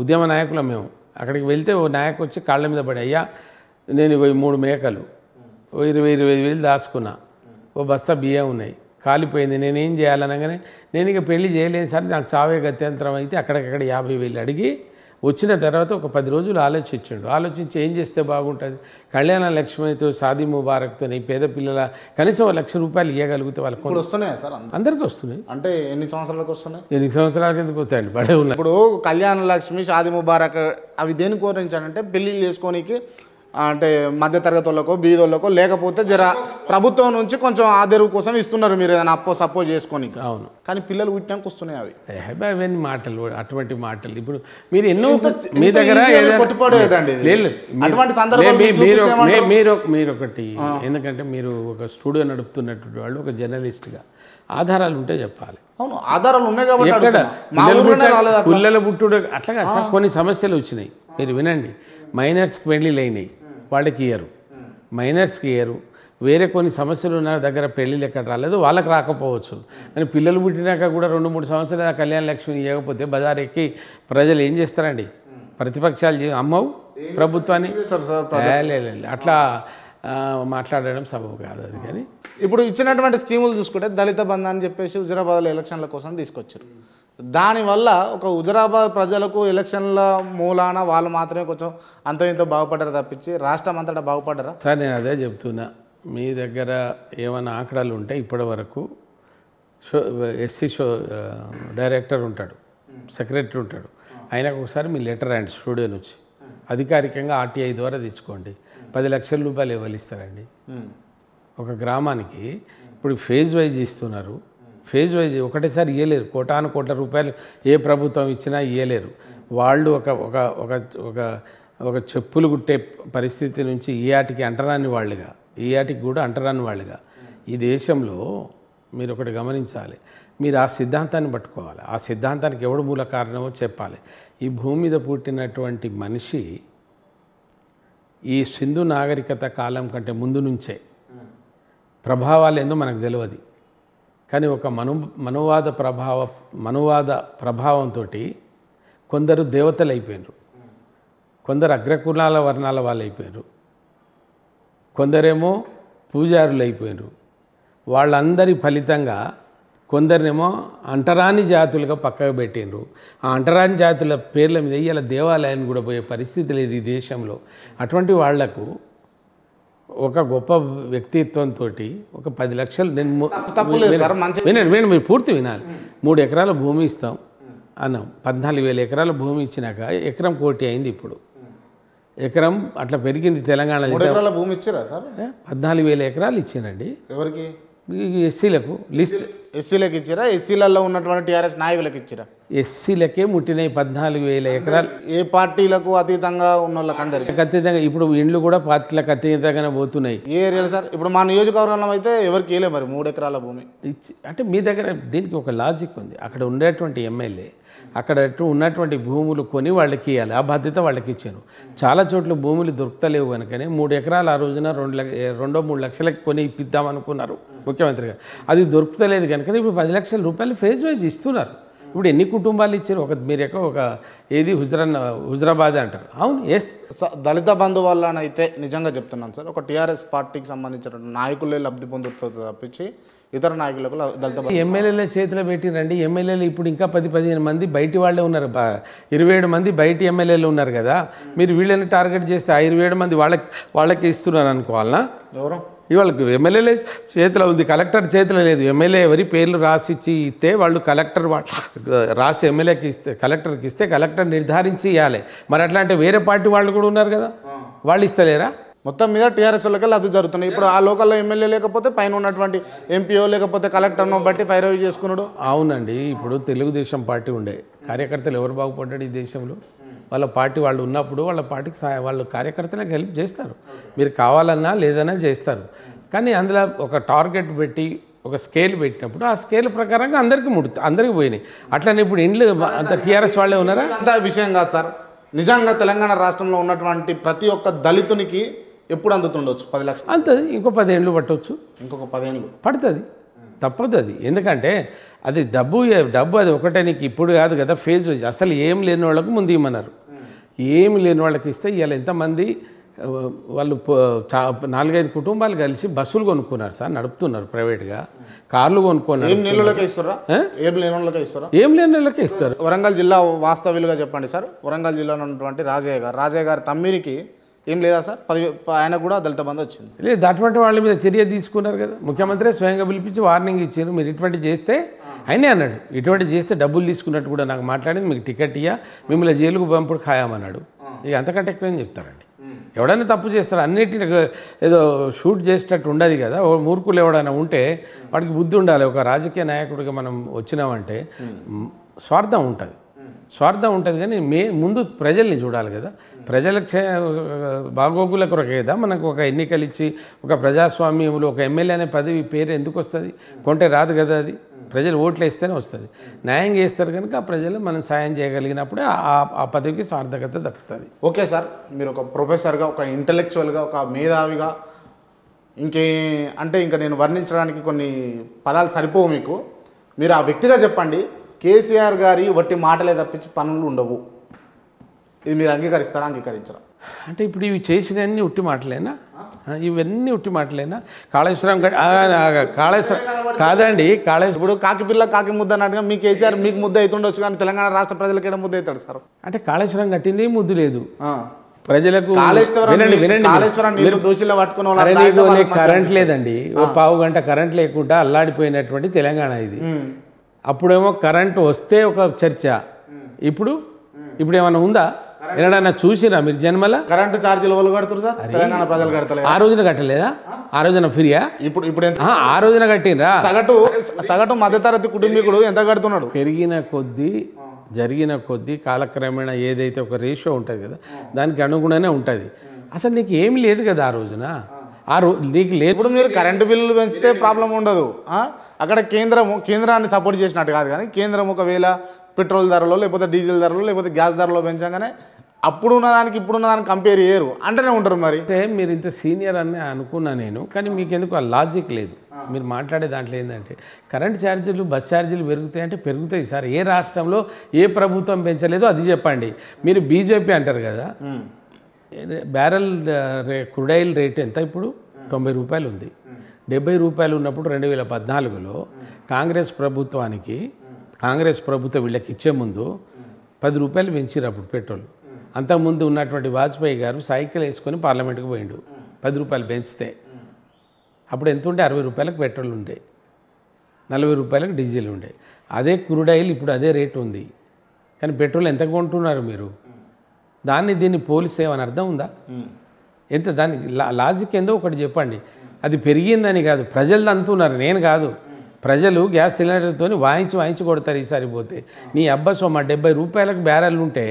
ఉద్యమ నాయకులం మేము అక్కడికి వెళ్తే ఓ నాయకు వచ్చి కాళ్ళ మీద పడి అయ్యా నేను ఇవి మూడు మేకలు ఇరవై ఇరవై వేలు దాచుకున్నా ఓ బస్తా బియ్యం ఉన్నాయి కాలిపోయింది నేనేం చేయాలనగానే నేను ఇక పెళ్లి చేయలేను సార్ నాకు చావే గత్యంతరం అయితే అక్కడికక్కడ యాభై వేలు అడిగి వచ్చిన తర్వాత ఒక పది రోజులు ఆలోచించండు ఆలోచించి ఏం చేస్తే బాగుంటుంది కళ్యాణ లక్ష్మితో సాది ముబారక్తో ఈ పేద పిల్లల కనీసం లక్ష రూపాయలు ఇవ్వగలిగితే వాళ్ళకి వస్తున్నాయి సార్ అందరికీ వస్తున్నాయి అంటే ఎన్ని సంవత్సరాలకు వస్తున్నాయి ఎన్ని సంవత్సరాల కిందకు వస్తాయండి పడే ఉన్నాయి ఇప్పుడు కళ్యాణ లక్ష్మి సాది ముబారక్ అవి దేని కోరించానంటే పెళ్ళిళ్ళు చేసుకోనికి అంటే మధ్యతరగతి వాళ్ళకో బీదోళ్ళకో లేకపోతే జర ప్రభుత్వం నుంచి కొంచెం ఆదరవు కోసం ఇస్తున్నారు మీరు ఏదైనా అప్పో సపో చేసుకొని అవును కానీ పిల్లలు పుట్టినాక వస్తున్నాయి అవి అవన్నీ మాటలు అటువంటి మాటలు ఇప్పుడు మీరు ఎన్నో మీ దగ్గర కొట్టుపడేదండి అటువంటి సందర్భం మీరు మీరు ఒకటి ఎందుకంటే మీరు ఒక స్టూడియో నడుపుతున్నటువంటి వాళ్ళు ఒక జర్నలిస్ట్గా ఆధారాలు ఉంటే చెప్పాలి అవును ఆధారాలు ఉన్నాయి కాబట్టి పిల్లల పుట్టుడు అట్లాగా కొన్ని సమస్యలు వచ్చినాయి మీరు వినండి మైనర్స్కి పెళ్ళి అయినాయి వాళ్ళకి ఇయ్యరు మైనర్స్కి ఇయ్యరు వేరే కొన్ని సమస్యలు ఉన్న దగ్గర పెళ్ళిళ్ళు ఎక్కడ రాలేదు వాళ్ళకి రాకపోవచ్చు కానీ పిల్లలు పుట్టినాక కూడా రెండు మూడు సంవత్సరాలు కళ్యాణ లక్ష్మి ఇవ్వకపోతే బజార్ ఎక్కి ప్రజలు ఏం చేస్తారండి ప్రతిపక్షాలు అమ్మవు ప్రభుత్వాన్ని అట్లా మాట్లాడడం సబబు కాదు అది కానీ ఇప్పుడు ఇచ్చినటువంటి స్కీములు చూసుకుంటే దళిత బంధాన్ని చెప్పేసి హుజరాబాద్లో ఎలక్షన్ల కోసం తీసుకొచ్చారు దానివల్ల ఒక హుజరాబాద్ ప్రజలకు ఎలక్షన్ల మూలాన వాళ్ళు మాత్రమే కొంచెం అంత ఇంత బాగుపడ్డారు తప్పించి రాష్ట్రం అంతటా బాగుపడ్డారా సార్ నేను అదే చెప్తున్నా మీ దగ్గర ఏమైనా ఆంకడాలు ఉంటే ఇప్పటి వరకు షో ఎస్సీ షో డైరెక్టర్ ఉంటాడు సెక్రటరీ ఉంటాడు ఆయనకు ఒకసారి మీ లెటర్ అండి స్టూడియో నుంచి అధికారికంగా ఆర్టీఐ ద్వారా తీసుకోండి పది లక్షల రూపాయలు ఇవ్వలిస్తారండి ఒక గ్రామానికి ఇప్పుడు ఫేజ్ వైజ్ ఇస్తున్నారు ఫేజ్ వైజ్ ఒకటేసారి ఇవ్వలేరు కోటాను కోట్ల రూపాయలు ఏ ప్రభుత్వం ఇచ్చినా ఇవ్వలేరు వాళ్ళు ఒక ఒక ఒక ఒక ఒక చెప్పులు కుట్టే పరిస్థితి నుంచి ఈ ఆటికి అంటరాని వాళ్ళుగా ఈ ఆటికి కూడా అంటరాని వాళ్ళుగా ఈ దేశంలో మీరు ఒకటి గమనించాలి మీరు ఆ సిద్ధాంతాన్ని పట్టుకోవాలి ఆ సిద్ధాంతానికి ఎవడు మూల కారణమో చెప్పాలి ఈ భూమి మీద పుట్టినటువంటి మనిషి ఈ సింధు నాగరికత కాలం కంటే ముందు నుంచే ప్రభావాలు ఏందో మనకు తెలియదు కానీ ఒక మను మనువాద ప్రభావ మనువాద ప్రభావంతో కొందరు దేవతలు అయిపోయినారు కొందరు అగ్రకులాల వర్ణాల వాళ్ళు అయిపోయినారు కొందరేమో పూజారులు అయిపోయినారు వాళ్ళందరి ఫలితంగా కొందరినేమో అంటరాని జాతులుగా పక్కకు పెట్టిండ్రు ఆ అంటరాని జాతుల పేర్ల మీద ఇలా దేవాలయాన్ని కూడా పోయే పరిస్థితి లేదు ఈ దేశంలో అటువంటి వాళ్లకు ఒక గొప్ప వ్యక్తిత్వంతో ఒక పది లక్షలు నేను వినండి వినండి మీరు పూర్తి వినాలి మూడు ఎకరాల భూమి ఇస్తాం అన్నాం పద్నాలుగు వేల ఎకరాల భూమి ఇచ్చినాక ఎకరం కోటి అయింది ఇప్పుడు ఎకరం అట్లా పెరిగింది తెలంగాణలో భూమి ఇచ్చారా సార్ పద్నాలుగు వేల ఎకరాలు ఇచ్చానండి ఎవరికి ఎస్సీలకు లిస్ట్ ఎస్సీలకు ఇచ్చిరా ఎస్సీలలో ఉన్నటువంటి టీఆర్ఎస్ నాయకులకు ఇచ్చిరా ఎస్సీలకే ముట్టినాయి పద్నాలుగు వేల ఎకరాలు ఏ పార్టీలకు అతీతంగా ఉన్న వాళ్ళకి అందరికీ ఖచ్చితంగా ఇప్పుడు ఇండ్లు కూడా పార్టీలకు అతీతంగానే పోతున్నాయి ఏ ఏరియాలు సార్ ఇప్పుడు మా నియోజకవర్గంలో అయితే ఎవరికి వేయలే మరి మూడు ఎకరాల భూమి ఇచ్చి అంటే మీ దగ్గర దీనికి ఒక లాజిక్ ఉంది అక్కడ ఉండేటువంటి ఎమ్మెల్యే అక్కడ ఉన్నటువంటి భూములు కొని వాళ్ళకి ఇవ్వాలి ఆ బాధ్యత వాళ్ళకి ఇచ్చాను చాలా చోట్ల భూములు దొరుకుతలేవు కనుకనే మూడు ఎకరాలు ఆ రోజున రెండు రెండో మూడు లక్షలకి కొని ఇప్పిద్దామనుకున్నారు ముఖ్యమంత్రి గారు అది దొరుకుతలేదు కనుక ఇప్పుడు పది లక్షల రూపాయలు ఫేజ్ వైజ్ ఇస్తున్నారు ఇప్పుడు ఎన్ని కుటుంబాలు ఇచ్చారు ఒక మీరు ఎక్కడ ఒక ఏది హుజరన్ హుజరాబాద్ అంటారు అవును ఎస్ దళిత బంధు వల్లనైతే నిజంగా చెప్తున్నాను సార్ ఒక టీఆర్ఎస్ పార్టీకి సంబంధించిన నాయకులే లబ్ధి పొందుతుంది తప్పించి ఇతర నాయకులకు దళిత ఎమ్మెల్యేల చేతిలో పెట్టినండి ఎమ్మెల్యేలు ఇప్పుడు ఇంకా పది పదిహేను మంది బయటి వాళ్ళే ఉన్నారు ఇరవై ఏడు మంది బయటి ఎమ్మెల్యేలు ఉన్నారు కదా మీరు వీళ్ళని టార్గెట్ చేస్తే ఆ ఇరవై ఏడు మంది వాళ్ళకి వాళ్ళకి ఇస్తున్నారు అనుకోవాలనా ఎవరు ఇవాళకి ఎమ్మెల్యేలే చేతిలో ఉంది కలెక్టర్ చేతిలో లేదు ఎమ్మెల్యే ఎవరి పేర్లు రాసిచ్చి ఇస్తే వాళ్ళు కలెక్టర్ రాసి ఎమ్మెల్యేకి ఇస్తే కలెక్టర్కి ఇస్తే కలెక్టర్ నిర్ధారించి ఇవ్వాలి మరి అట్లాంటి వేరే పార్టీ వాళ్ళు కూడా ఉన్నారు కదా వాళ్ళు ఇస్తలేరా మొత్తం మీద టీఆర్ఎస్ వాళ్ళకి అది జరుగుతున్నాయి ఇప్పుడు ఆ లోకల్లో ఎమ్మెల్యే లేకపోతే పైన ఉన్నటువంటి ఎంపీఓ లేకపోతే కలెక్టర్ను బట్టి ఫైర్ చేసుకున్నాడు అవునండి ఇప్పుడు తెలుగుదేశం పార్టీ ఉండే కార్యకర్తలు ఎవరు బాగుపడ్డాడు ఈ దేశంలో వాళ్ళ పార్టీ వాళ్ళు ఉన్నప్పుడు వాళ్ళ పార్టీకి సహాయ వాళ్ళు కార్యకర్తలకు హెల్ప్ చేస్తారు మీరు కావాలన్నా లేదన్నా చేస్తారు కానీ అందులో ఒక టార్గెట్ పెట్టి ఒక స్కేల్ పెట్టినప్పుడు ఆ స్కేల్ ప్రకారంగా అందరికీ ముడుతుంది అందరికీ పోయినాయి అట్లనే ఇప్పుడు ఇండ్లు అంత టీఆర్ఎస్ వాళ్ళే ఉన్నారా అంత విషయం కాదు సార్ నిజంగా తెలంగాణ రాష్ట్రంలో ఉన్నటువంటి ప్రతి ఒక్క దళితునికి ఎప్పుడు అందుతుండొచ్చు పది లక్షలు అంతది ఇంకో పదేళ్ళు పట్టవచ్చు ఇంకొక పదేళ్ళు పడుతుంది తప్పదు అది ఎందుకంటే అది డబ్బు డబ్బు అది ఒకటే నీకు ఇప్పుడు కాదు కదా ఫేజ్ అసలు ఏం లేని వాళ్ళకు ముందు ఇవ్వమన్నారు ఏమి లేని వాళ్ళకి ఇస్తే ఇవాళ ఎంతమంది వాళ్ళు నాలుగైదు కుటుంబాలు కలిసి బస్సులు కొనుక్కున్నారు సార్ నడుపుతున్నారు ప్రైవేట్గా కార్లు కొనుక్కున్నారు ఏం ఇస్తారా ఏం లేని వాళ్ళకే ఇస్తారా ఏం లేని వాళ్ళకే ఇస్తారు వరంగల్ జిల్లా వాస్తవ్యులుగా చెప్పండి సార్ వరంగల్ జిల్లాలో ఉన్నటువంటి రాజయ్య గారు రాజయ్య గారు తమ్మిరికి ఏం లేదా సార్ పది ఆయన కూడా దళిత బంధు వచ్చింది లేదు అటువంటి వాళ్ళ మీద చర్య తీసుకున్నారు కదా ముఖ్యమంత్రి స్వయంగా పిలిపించి వార్నింగ్ ఇచ్చారు మీరు ఇటువంటి చేస్తే ఆయనే అన్నాడు ఇటువంటి చేస్తే డబ్బులు తీసుకున్నట్టు కూడా నాకు మాట్లాడింది మీకు టికెట్ ఇయ్యా మిమ్మల్ని జైలుకు పంపుడు ఖాయామన్నాడు ఇక అంతకంటే ఎక్కువ ఏం చెప్తారండి ఎవడైనా తప్పు చేస్తారు అన్నిటిని ఏదో షూట్ చేసేటట్టు ఉండదు కదా మూర్ఖులు ఎవడైనా ఉంటే వాడికి బుద్ధి ఉండాలి ఒక రాజకీయ నాయకుడిగా మనం వచ్చినామంటే స్వార్థం ఉంటుంది స్వార్థం ఉంటుంది కానీ మే ముందు ప్రజల్ని చూడాలి కదా ప్రజల క్షే బాగోగుల కొరకే కదా మనకు ఒక ఎన్నికలు ఇచ్చి ఒక ప్రజాస్వామ్యంలో ఒక ఎమ్మెల్యే అనే పదవి పేరు ఎందుకు వస్తుంది కొంటే రాదు కదా అది ప్రజలు ఓట్లు వేస్తేనే వస్తుంది న్యాయం చేస్తారు కనుక ఆ ప్రజలు మనం సాయం చేయగలిగినప్పుడే ఆ పదవికి సార్థకత దక్కుతుంది ఓకే సార్ మీరు ఒక ప్రొఫెసర్గా ఒక ఇంటలెక్చువల్గా ఒక మేధావిగా ఇంకే అంటే ఇంకా నేను వర్ణించడానికి కొన్ని పదాలు సరిపోవు మీకు మీరు ఆ వ్యక్తిగా చెప్పండి కేసీఆర్ గారి వట్టి మాటలే తప్పించి పనులు ఉండవు ఇది మీరు అంగీకరిస్తారా అంగీకరించరా అంటే ఇప్పుడు ఇవి చేసినవన్నీ ఉట్టి మాటలేనా ఇవన్నీ ఉట్టి మాటలేనా కాళేశ్వరం కాళేశ్వరం కాదండి కాళేశ్వరం ఇప్పుడు కాకి పిల్ల కాకి ముద్ద అన్నట్టుగా మీ కేసీఆర్ మీకు ముద్ద అవుతుండొచ్చు కానీ తెలంగాణ రాష్ట్ర ప్రజలకి ముద్ద అవుతాడు సార్ అంటే కాళేశ్వరం కట్టింది ముద్దు లేదు ప్రజలకు కరెంట్ లేదండి ఓ పావు గంట కరెంట్ లేకుండా అల్లాడిపోయినటువంటి తెలంగాణ ఇది అప్పుడేమో కరెంటు వస్తే ఒక చర్చ ఇప్పుడు ఇప్పుడు ఏమైనా ఉందా ఎన్నడైనా చూసిరా మీరు జన్మల కరెంట్ ఛార్జీలు వాళ్ళు కడుతురు సార్ తెలంగాణ ప్రజలు కడతారు ఆ రోజున కట్టలేదా ఆ రోజున ఫ్రీయా ఇప్పుడు ఇప్పుడు ఆ రోజున కట్టిరా సగటు సగటు మధ్యతరగతి కుటుంబీకుడు ఎంత కడుతున్నాడు పెరిగిన కొద్దీ జరిగిన కొద్దీ కాలక్రమేణా ఏదైతే ఒక రేషియో ఉంటుంది కదా దానికి అనుగుణంగానే ఉంటుంది అసలు నీకు ఏమి లేదు కదా ఆ రోజున ఆ నీకు లేదు ఇప్పుడు మీరు కరెంటు బిల్లులు పెంచితే ప్రాబ్లం ఉండదు అక్కడ కేంద్రము కేంద్రాన్ని సపోర్ట్ చేసినట్టు కాదు కానీ కేంద్రం ఒకవేళ పెట్రోల్ ధరలో లేకపోతే డీజిల్ ధరలో లేకపోతే గ్యాస్ ధరలో పెంచగానే అప్పుడు ఉన్నదానికి ఇప్పుడు ఉన్నదానికి కంపేర్ చేయరు అంటేనే ఉంటారు మరి అంటే మీరు ఇంత సీనియర్ అని అనుకున్నా నేను కానీ మీకు ఎందుకు ఆ లాజిక్ లేదు మీరు మాట్లాడే దాంట్లో ఏంటంటే కరెంట్ ఛార్జీలు బస్ ఛార్జీలు పెరుగుతాయి అంటే పెరుగుతాయి సార్ ఏ రాష్ట్రంలో ఏ ప్రభుత్వం పెంచలేదో అది చెప్పండి మీరు బీజేపీ అంటారు కదా బ్యారెల్ రే క్రుడైల్ రేట్ ఎంత ఇప్పుడు తొంభై రూపాయలు ఉంది డెబ్బై రూపాయలు ఉన్నప్పుడు రెండు వేల పద్నాలుగులో కాంగ్రెస్ ప్రభుత్వానికి కాంగ్రెస్ ప్రభుత్వం వీళ్ళకి ఇచ్చే ముందు పది రూపాయలు పెంచారు అప్పుడు పెట్రోల్ అంతకుముందు ఉన్నటువంటి వాజ్పేయి గారు సైకిల్ వేసుకొని పార్లమెంట్కి పోయిండు పది రూపాయలు పెంచితే అప్పుడు ఎంత ఉండే అరవై రూపాయలకు పెట్రోల్ ఉండే నలభై రూపాయలకు డీజిల్ ఉండే అదే క్రూడ్ ఆయిల్ ఇప్పుడు అదే రేటు ఉంది కానీ పెట్రోల్ ఎంత కొంటున్నారు మీరు దాన్ని దీన్ని పోలిసేమని అర్థం ఉందా ఎంత దానికి లాజిక్ ఏందో ఒకటి చెప్పండి అది పెరిగిందని కాదు ప్రజలు అంటున్నారు నేను కాదు ప్రజలు గ్యాస్ సిలిండర్తో వాయించి వాయించి కొడతారు ఈసారి పోతే నీ అబ్బా సొమ్మ డెబ్బై రూపాయలకు బ్యారెల్ ఉంటే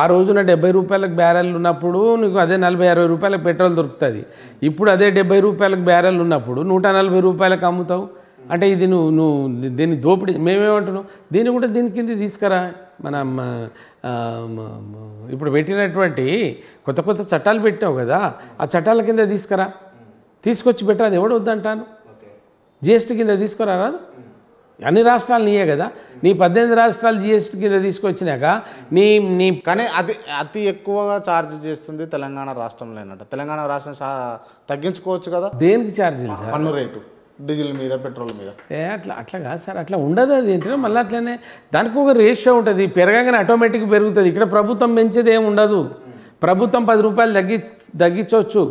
ఆ రోజున డెబ్బై రూపాయలకు బ్యారెల్ ఉన్నప్పుడు నీకు అదే నలభై అరవై రూపాయలకు పెట్రోల్ దొరుకుతుంది ఇప్పుడు అదే డెబ్బై రూపాయలకు బ్యారెల్ ఉన్నప్పుడు నూట నలభై రూపాయలకు అమ్ముతావు అంటే ఇది నువ్వు నువ్వు దీన్ని దోపిడీ మేమేమంటున్నావు దీన్ని కూడా దీని కింద తీసుకురా మన ఇప్పుడు పెట్టినటువంటి కొత్త కొత్త చట్టాలు పెట్టావు కదా ఆ చట్టాల కింద తీసుకురా తీసుకొచ్చి పెట్టరా అది ఎవడు వద్దంటాను జిఎస్టీ కింద తీసుకురా రాదు అన్ని రాష్ట్రాలు నీయే కదా నీ పద్దెనిమిది రాష్ట్రాలు జిఎస్టీ కింద తీసుకొచ్చినాక నీ నీ కానీ అతి అతి ఎక్కువగా ఛార్జ్ చేస్తుంది తెలంగాణ రాష్ట్రంలో తెలంగాణ రాష్ట్రం తగ్గించుకోవచ్చు కదా దేనికి ఛార్జీలు పన్ను రేటు డీజిల్ మీద పెట్రోల్ మీద ఏ అట్లా అట్లా కాదు సార్ అట్లా ఉండదు అది ఏంటంటే మళ్ళీ అట్లనే దానికి ఒక రేషియో ఉంటుంది పెరగగానే ఆటోమేటిక్ పెరుగుతుంది ఇక్కడ ప్రభుత్వం పెంచేది ఏమి ఉండదు ప్రభుత్వం పది రూపాయలు తగ్గి తగ్గించవచ్చు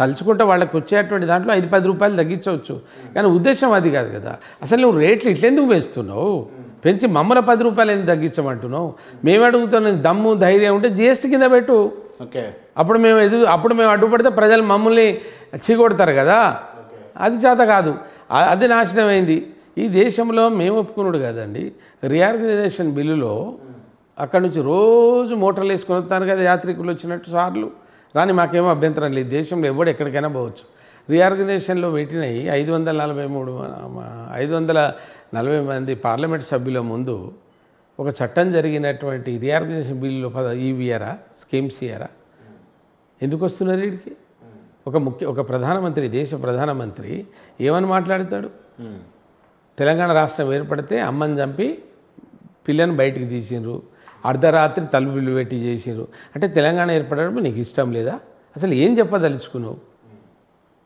తలుచుకుంటే వాళ్ళకి వచ్చేటువంటి దాంట్లో ఐదు పది రూపాయలు తగ్గించవచ్చు కానీ ఉద్దేశం అది కాదు కదా అసలు నువ్వు రేట్లు ఇట్లెందుకు పెంచుతున్నావు పెంచి మమ్మల్ని పది రూపాయలు ఎందుకు తగ్గించమంటున్నావు మేము అడుగుతున్న దమ్ము ధైర్యం ఉంటే జిఎస్టీ కింద పెట్టు ఓకే అప్పుడు మేము ఎదురు అప్పుడు మేము అడ్డుపడితే ప్రజలు మమ్మల్ని చీకొడతారు కదా అది చేత కాదు అది నాశనమైంది ఈ దేశంలో మేము ఒప్పుకున్నాడు కదండి రియార్గనైజేషన్ బిల్లులో అక్కడి నుంచి రోజు మోటార్లు వేసుకుని వస్తాను కదా యాత్రికులు వచ్చినట్టు సార్లు రాని మాకేమో అభ్యంతరం లేదు దేశంలో ఎవడు ఎక్కడికైనా పోవచ్చు రీఆర్గనైజేషన్లో పెట్టినవి ఐదు వందల నలభై మూడు ఐదు వందల నలభై మంది పార్లమెంట్ సభ్యుల ముందు ఒక చట్టం జరిగినటువంటి రీఆర్గనైజేషన్ బిల్లులో పద ఈ స్కీమ్స్ ఇయరా ఎందుకు వస్తున్నారు వీడికి ఒక ముఖ్య ఒక ప్రధానమంత్రి దేశ ప్రధానమంత్రి ఏమని మాట్లాడతాడు తెలంగాణ రాష్ట్రం ఏర్పడితే అమ్మని చంపి పిల్లని బయటికి తీసిండ్రు అర్ధరాత్రి తలుపులు పెట్టి చేసిండ్రు అంటే తెలంగాణ ఏర్పడడం నీకు ఇష్టం లేదా అసలు ఏం చెప్పదలుచుకున్నావు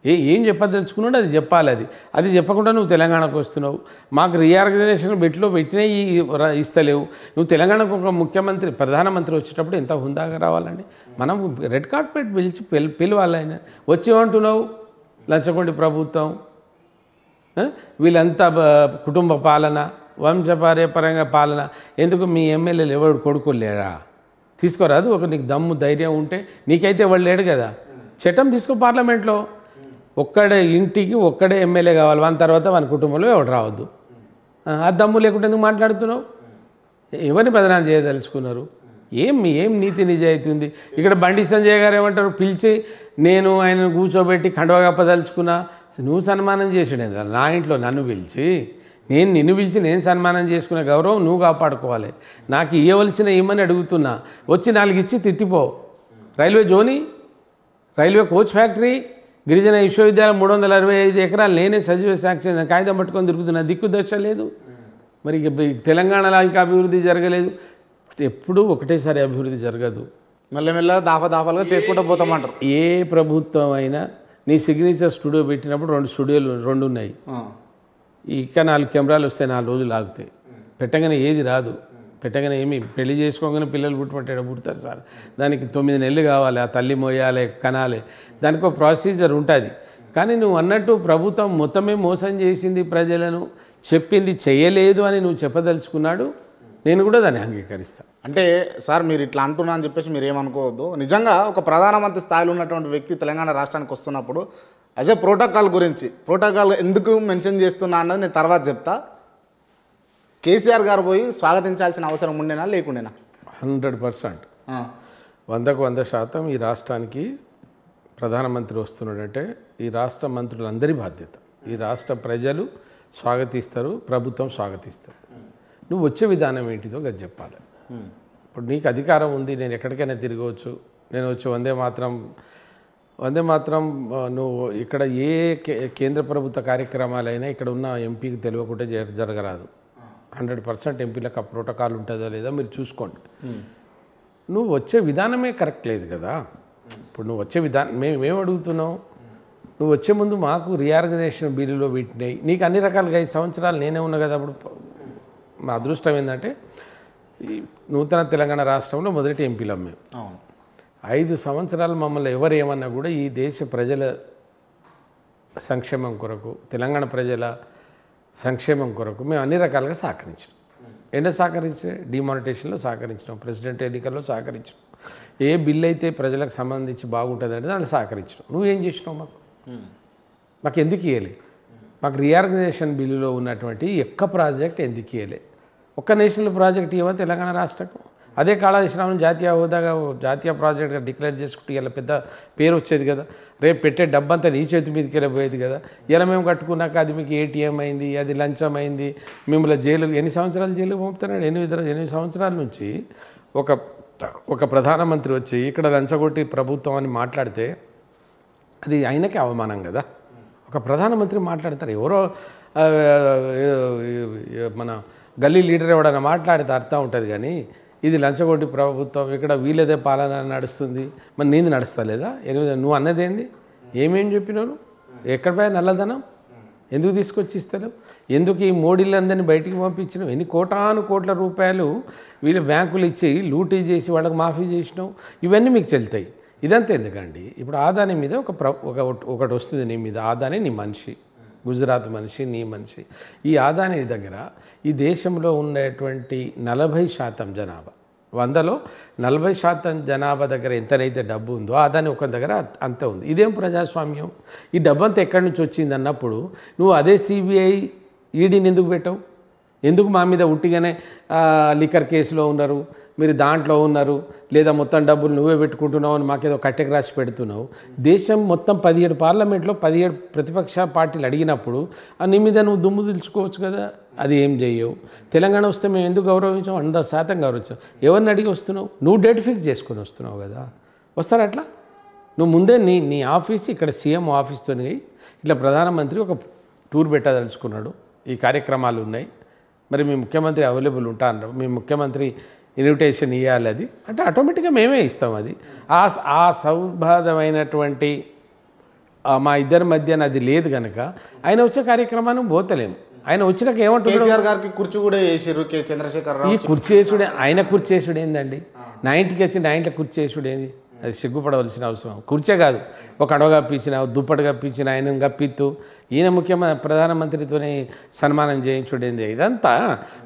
ఏ ఏం చెప్పదలుచుకున్నాడు అది చెప్పాలి అది అది చెప్పకుండా నువ్వు తెలంగాణకు వస్తున్నావు మాకు రీఆర్గనైజేషన్ బెట్లో పెట్టినా ఇస్తలేవు నువ్వు తెలంగాణకు ఒక ముఖ్యమంత్రి ప్రధానమంత్రి వచ్చేటప్పుడు ఎంత హుందాగా రావాలండి మనం రెడ్ పెట్టి పిలిచి పిల్ పిలవాలి ఆయన వచ్చేమంటున్నావు లంచగొండి ప్రభుత్వం వీళ్ళంతా కుటుంబ పాలన వంశపార్యపరంగా పాలన ఎందుకు మీ ఎమ్మెల్యేలు ఎవరు కొడుకోలేరా తీసుకోరాదు ఒక నీకు దమ్ము ధైర్యం ఉంటే నీకైతే వాళ్ళు లేడు కదా చట్టం తీసుకో పార్లమెంట్లో ఒక్కడే ఇంటికి ఒక్కడే ఎమ్మెల్యే కావాలి వన్ తర్వాత మన కుటుంబంలో ఎవడు రావద్దు ఆ దమ్ము లేకుండా ఎందుకు మాట్లాడుతున్నావు ఎవరిని ప్రధానం చేయదలుచుకున్నారు ఏం ఏం నీతి నిజాయితీ ఉంది ఇక్కడ బండి సంజయ్ గారు ఏమంటారు పిలిచి నేను ఆయన కూర్చోబెట్టి కండవగప్పదలుచుకున్నా నువ్వు సన్మానం చేసాడు నా ఇంట్లో నన్ను పిలిచి నేను నిన్ను పిలిచి నేను సన్మానం చేసుకునే గౌరవం నువ్వు కాపాడుకోవాలి నాకు ఇవ్వవలసిన ఇవ్వమని అడుగుతున్నా వచ్చి నాలుగు ఇచ్చి తిట్టిపో రైల్వే జోని రైల్వే కోచ్ ఫ్యాక్టరీ గిరిజన విశ్వవిద్యాలయం మూడు వందల అరవై ఐదు ఎకరాలు నేనే సజీవ సాక్షి కాగితం పట్టుకొని తిరుగుతున్నా దిక్కు దశ లేదు మరి తెలంగాణలో ఇంకా అభివృద్ధి జరగలేదు ఎప్పుడూ ఒకటేసారి అభివృద్ధి జరగదు మెల్లమెల్ల దాఫా దాఫాలుగా చేసుకుంటూ పోతామంటారు ఏ ప్రభుత్వం అయినా నీ సిగ్నేచర్ స్టూడియో పెట్టినప్పుడు రెండు స్టూడియోలు రెండు ఉన్నాయి ఇంకా నాలుగు కెమెరాలు వస్తే నాలుగు రోజులు ఆగుతాయి పెట్టగానే ఏది రాదు పెట్టగానే ఏమి పెళ్లి చేసుకోగానే పిల్లలు పుట్టమంటాడు పుడతారు సార్ దానికి తొమ్మిది నెలలు కావాలి ఆ తల్లి మోయాలి కనాలి దానికి ఒక ప్రొసీజర్ ఉంటుంది కానీ నువ్వు అన్నట్టు ప్రభుత్వం మొత్తమే మోసం చేసింది ప్రజలను చెప్పింది చేయలేదు అని నువ్వు చెప్పదలుచుకున్నాడు నేను కూడా దాన్ని అంగీకరిస్తాను అంటే సార్ మీరు ఇట్లా అంటున్నా అని చెప్పేసి మీరు ఏమనుకోవద్దు నిజంగా ఒక ప్రధానమంత్రి స్థాయిలో ఉన్నటువంటి వ్యక్తి తెలంగాణ రాష్ట్రానికి వస్తున్నప్పుడు యాజ్ ఏ ప్రోటోకాల్ గురించి ప్రోటోకాల్ ఎందుకు మెన్షన్ చేస్తున్నా అన్నది నేను తర్వాత చెప్తా కేసీఆర్ గారు పోయి స్వాగతించాల్సిన అవసరం ఉండేనా లేకుండేనా హండ్రెడ్ పర్సెంట్ వందకు వంద శాతం ఈ రాష్ట్రానికి ప్రధానమంత్రి వస్తున్నాడంటే ఈ రాష్ట్ర మంత్రులందరి బాధ్యత ఈ రాష్ట్ర ప్రజలు స్వాగతిస్తారు ప్రభుత్వం స్వాగతిస్తారు నువ్వు వచ్చే విధానం ఏంటిదో గది చెప్పాలి ఇప్పుడు నీకు అధికారం ఉంది నేను ఎక్కడికైనా తిరగవచ్చు నేను వచ్చి వందే మాత్రం వందే మాత్రం నువ్వు ఇక్కడ ఏ కేంద్ర ప్రభుత్వ కార్యక్రమాలైనా ఇక్కడ ఉన్న ఎంపీకి తెలియకుండా జరగరాదు హండ్రెడ్ పర్సెంట్ ఎంపీలకు ఆ ప్రోటోకాల్ ఉంటుందో లేదా మీరు చూసుకోండి నువ్వు వచ్చే విధానమే కరెక్ట్ లేదు కదా ఇప్పుడు నువ్వు వచ్చే విధానం మేము ఏం అడుగుతున్నావు నువ్వు వచ్చే ముందు మాకు రీఆర్గనైజేషన్ బిల్లులో వీటినాయి నీకు అన్ని రకాలుగా ఐదు సంవత్సరాలు నేనే ఉన్నా కదా అప్పుడు మా అదృష్టం ఏంటంటే నూతన తెలంగాణ రాష్ట్రంలో మొదటి ఎంపీలం మేము ఐదు సంవత్సరాలు మమ్మల్ని ఎవరు ఏమన్నా కూడా ఈ దేశ ప్రజల సంక్షేమం కొరకు తెలంగాణ ప్రజల సంక్షేమం కొరకు మేము అన్ని రకాలుగా సహకరించాం ఎండ సహకరించే డిమానిటేషన్లో సహకరించడం ప్రెసిడెంట్ ఎన్నికల్లో సహకరించడం ఏ బిల్ అయితే ప్రజలకు సంబంధించి బాగుంటుంది అంటే దాన్ని సహకరించడం నువ్వేం చేసినావు మాకు మాకు ఎందుకు ఇవ్వలే మాకు రియార్గనైజేషన్ బిల్లులో ఉన్నటువంటి ఎక్క ప్రాజెక్ట్ ఎందుకు ఇవ్వలే ఒక్క నేషనల్ ప్రాజెక్ట్ ఇవ్వ తెలంగాణ రాష్ట్రకు అదే కాళహస్నామం జాతీయ హోదాగా జాతీయ ప్రాజెక్ట్గా డిక్లేర్ చేసుకుంటే ఇలా పెద్ద పేరు వచ్చేది కదా రేపు పెట్టే డబ్బంతా నీ చేతి మీదకి వెళ్ళిపోయేది కదా ఇలా మేము కట్టుకున్నాక అది మీకు ఏటీఎం అయింది అది లంచం అయింది మిమ్మల్ని జైలు ఎన్ని సంవత్సరాలు జైలు పంపుతున్నాడు ఎనిమిది ఎనిమిది సంవత్సరాల నుంచి ఒక ఒక ప్రధానమంత్రి వచ్చి ఇక్కడ లంచగొట్టి ప్రభుత్వం అని మాట్లాడితే అది అయినకే అవమానం కదా ఒక ప్రధానమంత్రి మాట్లాడతారు ఎవరో మన గల్లీ లీడర్ ఎవడన్నా మాట్లాడితే అర్థం ఉంటుంది కానీ ఇది లంచగొట్టి ప్రభుత్వం ఇక్కడ వీళ్ళదే పాలన నడుస్తుంది మరి నీది నడుస్తలేదా ఎనిమిది నువ్వు అన్నది ఏంది ఏమేం చెప్పినావు ఎక్కడ పోయా నల్లధనం ఎందుకు తీసుకొచ్చి ఇస్తారు ఎందుకు ఈ మోడీలందరినీ బయటికి పంపించినావు ఎన్ని కోటాను కోట్ల రూపాయలు వీళ్ళు బ్యాంకులు ఇచ్చి లూటీ చేసి వాళ్ళకి మాఫీ చేసినావు ఇవన్నీ మీకు చెల్తాయి ఇదంతా ఎందుకండి ఇప్పుడు ఆదాని మీద ఒక ఒక ఒకటి వస్తుంది నీ మీద ఆదాని నీ మనిషి గుజరాత్ మనిషి నీ మనిషి ఈ ఆదాని దగ్గర ఈ దేశంలో ఉండేటువంటి నలభై శాతం జనాభా వందలో నలభై శాతం జనాభా దగ్గర ఎంతనైతే డబ్బు ఉందో దాని ఒక దగ్గర అంతే ఉంది ఇదేం ప్రజాస్వామ్యం ఈ డబ్బంతా ఎక్కడి నుంచి వచ్చింది అన్నప్పుడు నువ్వు అదే సిబిఐ ఈడీని e ఎందుకు పెట్టావు ఎందుకు మా మీద ఉట్టిగానే లిక్కర్ కేసులో ఉన్నారు మీరు దాంట్లో ఉన్నారు లేదా మొత్తం డబ్బులు నువ్వే పెట్టుకుంటున్నావు అని మాకేదో కట్టెకు రాసి పెడుతున్నావు దేశం మొత్తం పదిహేడు పార్లమెంట్లో పదిహేడు ప్రతిపక్ష పార్టీలు అడిగినప్పుడు నీ మీద నువ్వు దుమ్ము దిల్చుకోవచ్చు కదా అది ఏం చేయవు తెలంగాణ వస్తే మేము ఎందుకు గౌరవించాం వంద శాతం గౌరవించాం ఎవరిని అడిగి వస్తున్నావు నువ్వు డేట్ ఫిక్స్ చేసుకొని వస్తున్నావు కదా వస్తారా అట్లా నువ్వు ముందే నీ నీ ఆఫీస్ ఇక్కడ సీఎం ఆఫీస్తో ఇట్లా ప్రధానమంత్రి ఒక టూర్ పెట్టదలుచుకున్నాడు ఈ కార్యక్రమాలు ఉన్నాయి మరి మీ ముఖ్యమంత్రి అవైలబుల్ ఉంటా అన్నారు మీ ముఖ్యమంత్రి ఇన్విటేషన్ ఇవ్వాలి అది అంటే ఆటోమేటిక్గా మేమే ఇస్తాం అది ఆ ఆ సౌభాదమైనటువంటి మా ఇద్దరి మధ్యన అది లేదు కనుక ఆయన వచ్చే కార్యక్రమాన్ని పోతలేము ఆయన వచ్చినాక ఏమంటారు గారికి కుర్చీ కూడా వేసారు కే చంద్రశేఖర్ ఈ కుర్చీ వేసుడే ఆయన కుర్చీ వేసుడు ఏందండి నైన్టీకి వచ్చి నైన్ట్లో కుర్చీ వేసుడు ఏంది అది సిగ్గుపడవలసిన అవసరం కుర్చే కాదు ఒక అడవగా పీచిన దుప్పటిగా పీచిన ఆయన గప్పిత్తు ఈయన ముఖ్యమైన ప్రధానమంత్రితోనే సన్మానం చేయించుడేంది ఇదంతా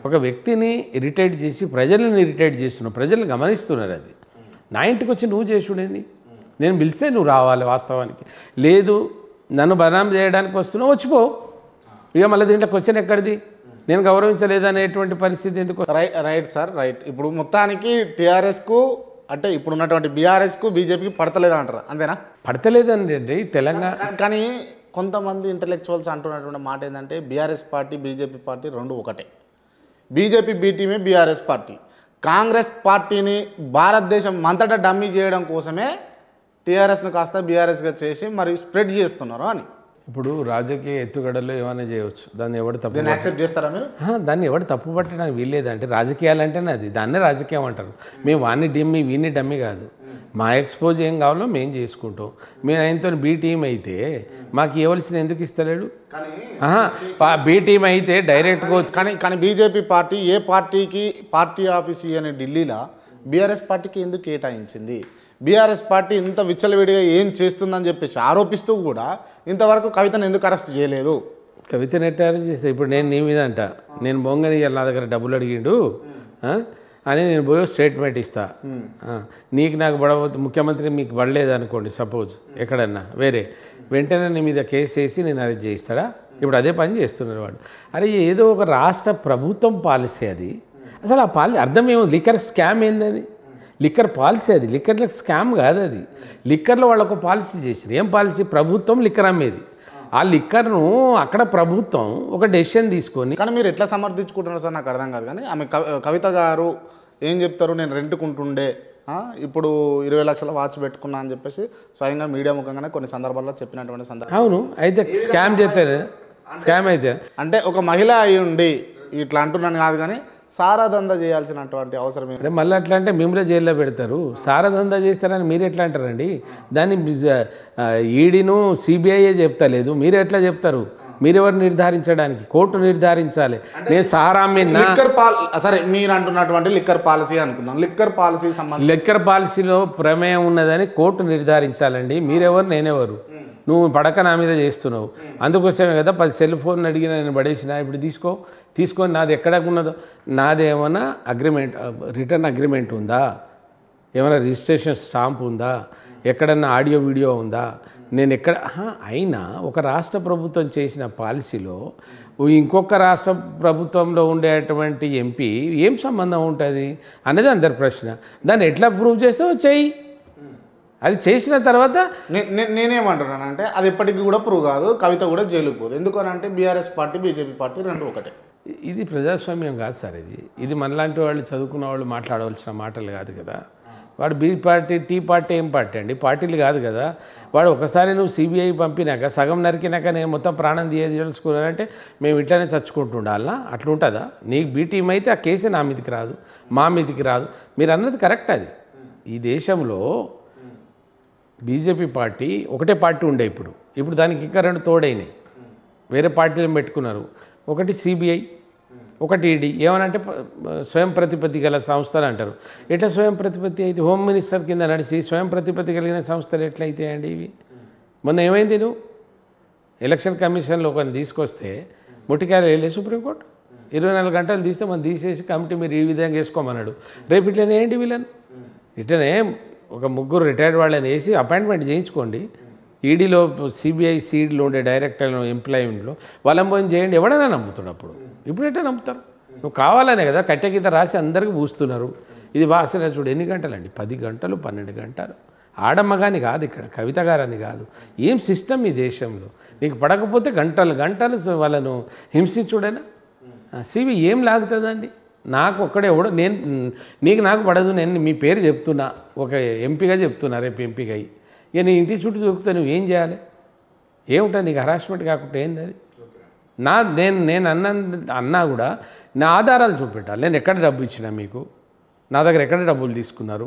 ఒక వ్యక్తిని ఇరిటేట్ చేసి ప్రజల్ని ఇరిటేట్ చేస్తున్నావు ప్రజల్ని గమనిస్తున్నారు అది నా ఇంటికి వచ్చి నువ్వు చేసుడేంది నేను పిలిస్తే నువ్వు రావాలి వాస్తవానికి లేదు నన్ను బదనాం చేయడానికి వస్తున్నావు వచ్చిపో ఇక మళ్ళీ దీంట్లో క్వశ్చన్ ఎక్కడిది నేను గౌరవించలేదు అనేటువంటి పరిస్థితి ఎందుకు రైట్ సార్ రైట్ ఇప్పుడు మొత్తానికి టీఆర్ఎస్కు అంటే ఇప్పుడు ఉన్నటువంటి బీఆర్ఎస్కు బీజేపీకి పడతలేదా అంటారు అంతేనా పడతలేదండి తెలంగాణ కానీ కొంతమంది ఇంటలెక్చువల్స్ అంటున్నటువంటి మాట ఏంటంటే బీఆర్ఎస్ పార్టీ బీజేపీ పార్టీ రెండు ఒకటే బీజేపీ బీటీమే బీఆర్ఎస్ పార్టీ కాంగ్రెస్ పార్టీని భారతదేశం మంతటా డమ్మీ చేయడం కోసమే టీఆర్ఎస్ను కాస్త బీఆర్ఎస్గా చేసి మరి స్ప్రెడ్ చేస్తున్నారు అని ఇప్పుడు రాజకీయ ఎత్తుగడలో ఏమైనా చేయవచ్చు దాన్ని ఎవడు తప్పు యాక్సెప్ట్ చేస్తారా దాన్ని ఎవరు తప్పు పట్టడానికి వీల్లేదంటే అంటేనే అది దాన్నే రాజకీయం అంటారు మేము వాణ్ణి డిమ్మి వీణ్ణి డమ్మి కాదు మా ఎక్స్పోజ్ ఏం కావాలో మేము చేసుకుంటాం మేము ఆయనతో బీ టీం అయితే మాకు ఇవ్వాల్సిన ఎందుకు ఇస్తలేడు బీ టీం అయితే డైరెక్ట్గా కానీ కానీ బీజేపీ పార్టీ ఏ పార్టీకి పార్టీ ఆఫీస్ ఇవ్వని ఢిల్లీలో బీఆర్ఎస్ పార్టీకి ఎందుకు కేటాయించింది బీఆర్ఎస్ పార్టీ ఇంత విచ్చలవిడిగా ఏం చేస్తుందని చెప్పేసి ఆరోపిస్తూ కూడా ఇంతవరకు కవితను ఎందుకు అరెస్ట్ చేయలేదు కవితను ఎట్లా చేస్తే ఇప్పుడు నేను నీ మీద అంట నేను బొంగని నా దగ్గర డబ్బులు అడిగిండు అని నేను పోయి స్టేట్మెంట్ ఇస్తా నీకు నాకు పడబోతు ముఖ్యమంత్రి మీకు పడలేదు అనుకోండి సపోజ్ ఎక్కడన్నా వేరే వెంటనే నీ మీద కేసు వేసి నేను అరెస్ట్ చేయిస్తాడా ఇప్పుడు అదే పని చేస్తున్నారు వాడు అరే ఏదో ఒక రాష్ట్ర ప్రభుత్వం పాలసీ అది అసలు ఆ పాలసీ అర్థం ఏమో లిక్కర్ స్కామ్ ఏంది అది లిక్కర్ పాలసీ అది లిక్కర్లో స్కామ్ కాదు అది లిక్కర్లో వాళ్ళకు పాలసీ చేసారు ఏం పాలసీ ప్రభుత్వం లిక్కర్ అమ్మేది ఆ లిక్కర్ను అక్కడ ప్రభుత్వం ఒక డెసిషన్ తీసుకొని కానీ మీరు ఎట్లా సమర్థించుకుంటున్నారు సార్ నాకు అర్థం కాదు కానీ ఆమె కవిత గారు ఏం చెప్తారు నేను రెంట్కుంటుండే ఇప్పుడు ఇరవై లక్షల వాచ్ పెట్టుకున్నా అని చెప్పేసి స్వయంగా మీడియా ముఖంగానే కొన్ని సందర్భాల్లో చెప్పినటువంటి సందర్భం అవును అయితే స్కామ్ చేస్తే స్కామ్ అయితే అంటే ఒక మహిళ అయి ఉండి ఇట్లా అంటున్నాను కాదు కానీ సారాదందా చేయాల్సినటువంటి అవసరం ఏంటి మళ్ళీ అట్లా అంటే మిమ్మల్ని జైల్లో పెడతారు సారాదందా చేస్తారని మీరు ఎట్లా అంటారండి దాన్ని ఈడీను సిబిఐయే చెప్తలేదు మీరు ఎట్లా చెప్తారు మీరెవరు నిర్ధారించడానికి కోర్టు నిర్ధారించాలి నేను సారా పాల సరే మీరు అంటున్నటువంటి లిక్కర్ పాలసీ అనుకుందాం లిక్కర్ పాలసీ సంబంధం లిక్కర్ పాలసీలో ప్రమేయం ఉన్నదని కోర్టు నిర్ధారించాలండి మీరెవరు నేనెవరు నువ్వు పడక నా మీద చేస్తున్నావు అందుకోసమే కదా పది సెల్ ఫోన్ అడిగిన నేను పడేసిన ఇప్పుడు తీసుకో తీసుకొని నాది ఎక్కడ ఉన్నదో ఏమైనా అగ్రిమెంట్ రిటర్న్ అగ్రిమెంట్ ఉందా ఏమైనా రిజిస్ట్రేషన్ స్టాంప్ ఉందా ఎక్కడన్నా ఆడియో వీడియో ఉందా నేను ఎక్కడ అయినా ఒక రాష్ట్ర ప్రభుత్వం చేసిన పాలసీలో ఇంకొక రాష్ట్ర ప్రభుత్వంలో ఉండేటువంటి ఎంపీ ఏం సంబంధం ఉంటుంది అనేది అందరి ప్రశ్న దాన్ని ఎట్లా ప్రూవ్ చేస్తే చెయ్యి అది చేసిన తర్వాత నేనేమంటున్నానంటే అది ఎప్పటికీ కూడా ప్రూవ్ కాదు కవిత కూడా జైలుకు పోదు ఎందుకనంటే బీఆర్ఎస్ పార్టీ బీజేపీ పార్టీ రెండు ఒకటే ఇది ప్రజాస్వామ్యం కాదు సార్ ఇది ఇది మనలాంటి వాళ్ళు చదువుకున్న వాళ్ళు మాట్లాడవలసిన మాటలు కాదు కదా వాడు బీ పార్టీ టీ పార్టీ ఏం పార్టీ అండి పార్టీలు కాదు కదా వాడు ఒకసారి నువ్వు సిబిఐ పంపినాక సగం నరికినాక నేను మొత్తం ప్రాణం తెలుసుకున్నానంటే మేము ఇట్లానే చచ్చుకుంటుండాలా అట్లుంటుందా నీకు బీటీం అయితే ఆ కేసే నా మీదికి రాదు మా మీదకి రాదు మీరు అన్నది కరెక్ట్ అది ఈ దేశంలో బీజేపీ పార్టీ ఒకటే పార్టీ ఉండే ఇప్పుడు ఇప్పుడు దానికి ఇంకా రెండు తోడైనాయి వేరే పార్టీలను పెట్టుకున్నారు ఒకటి సిబిఐ ఒకటి ఈడీ e ఏమనంటే స్వయం ప్రతిపత్తి గల సంస్థలు అంటారు ఎట్లా స్వయం ప్రతిపత్తి అయితే హోమ్ మినిస్టర్ కింద నడిచి స్వయం ప్రతిపత్తి కలిగిన సంస్థలు అండి ఇవి మొన్న ఏమైంది నువ్వు ఎలక్షన్ కమిషన్లో ఒకరిని తీసుకొస్తే ముట్టికాయలు వెళ్ళే సుప్రీంకోర్టు ఇరవై నాలుగు గంటలు తీస్తే మనం తీసేసి కమిటీ మీరు ఈ విధంగా వేసుకోమన్నాడు రేపు ఇట్లనే ఏంటి వీళ్ళని ఇట్లనే ఒక ముగ్గురు రిటైర్డ్ వాళ్ళని వేసి అపాయింట్మెంట్ చేయించుకోండి ఈడీలో సిబిఐ సీడీలో ఉండే డైరెక్టర్లు ఎంప్లాయ్మెంట్లు వాళ్ళని చేయండి ఎవడైనా నమ్ముతాడు అప్పుడు ఇప్పుడైతే నమ్ముతారు నువ్వు కావాలనే కదా కట్టెగీత రాసి అందరికీ పూస్తున్నారు ఇది వాసన చూడు ఎన్ని గంటలండి పది గంటలు పన్నెండు గంటలు ఆడమ్మగాని కాదు ఇక్కడ కవిత గారని కాదు ఏం సిస్టమ్ ఈ దేశంలో నీకు పడకపోతే గంటలు గంటలు వాళ్ళను హింసించుడైనా సివి ఏం లాగుతుందండి నాకు ఒక్కడే ఎవడు నేను నీకు నాకు పడదు నేను మీ పేరు చెప్తున్నా ఒక ఎంపీగా చెప్తున్నా రేపు ఎంపీగా అయ్యి ఇక నీ ఇంటి చుట్టూ నువ్వు ఏం చేయాలి ఏమిటా నీకు హరాస్మెంట్ కాకుండా ఏంది అది నా నేను నేను అన్న అన్నా కూడా నా ఆధారాలు చూపెట్టాలి నేను ఎక్కడ డబ్బు ఇచ్చినా మీకు నా దగ్గర ఎక్కడ డబ్బులు తీసుకున్నారు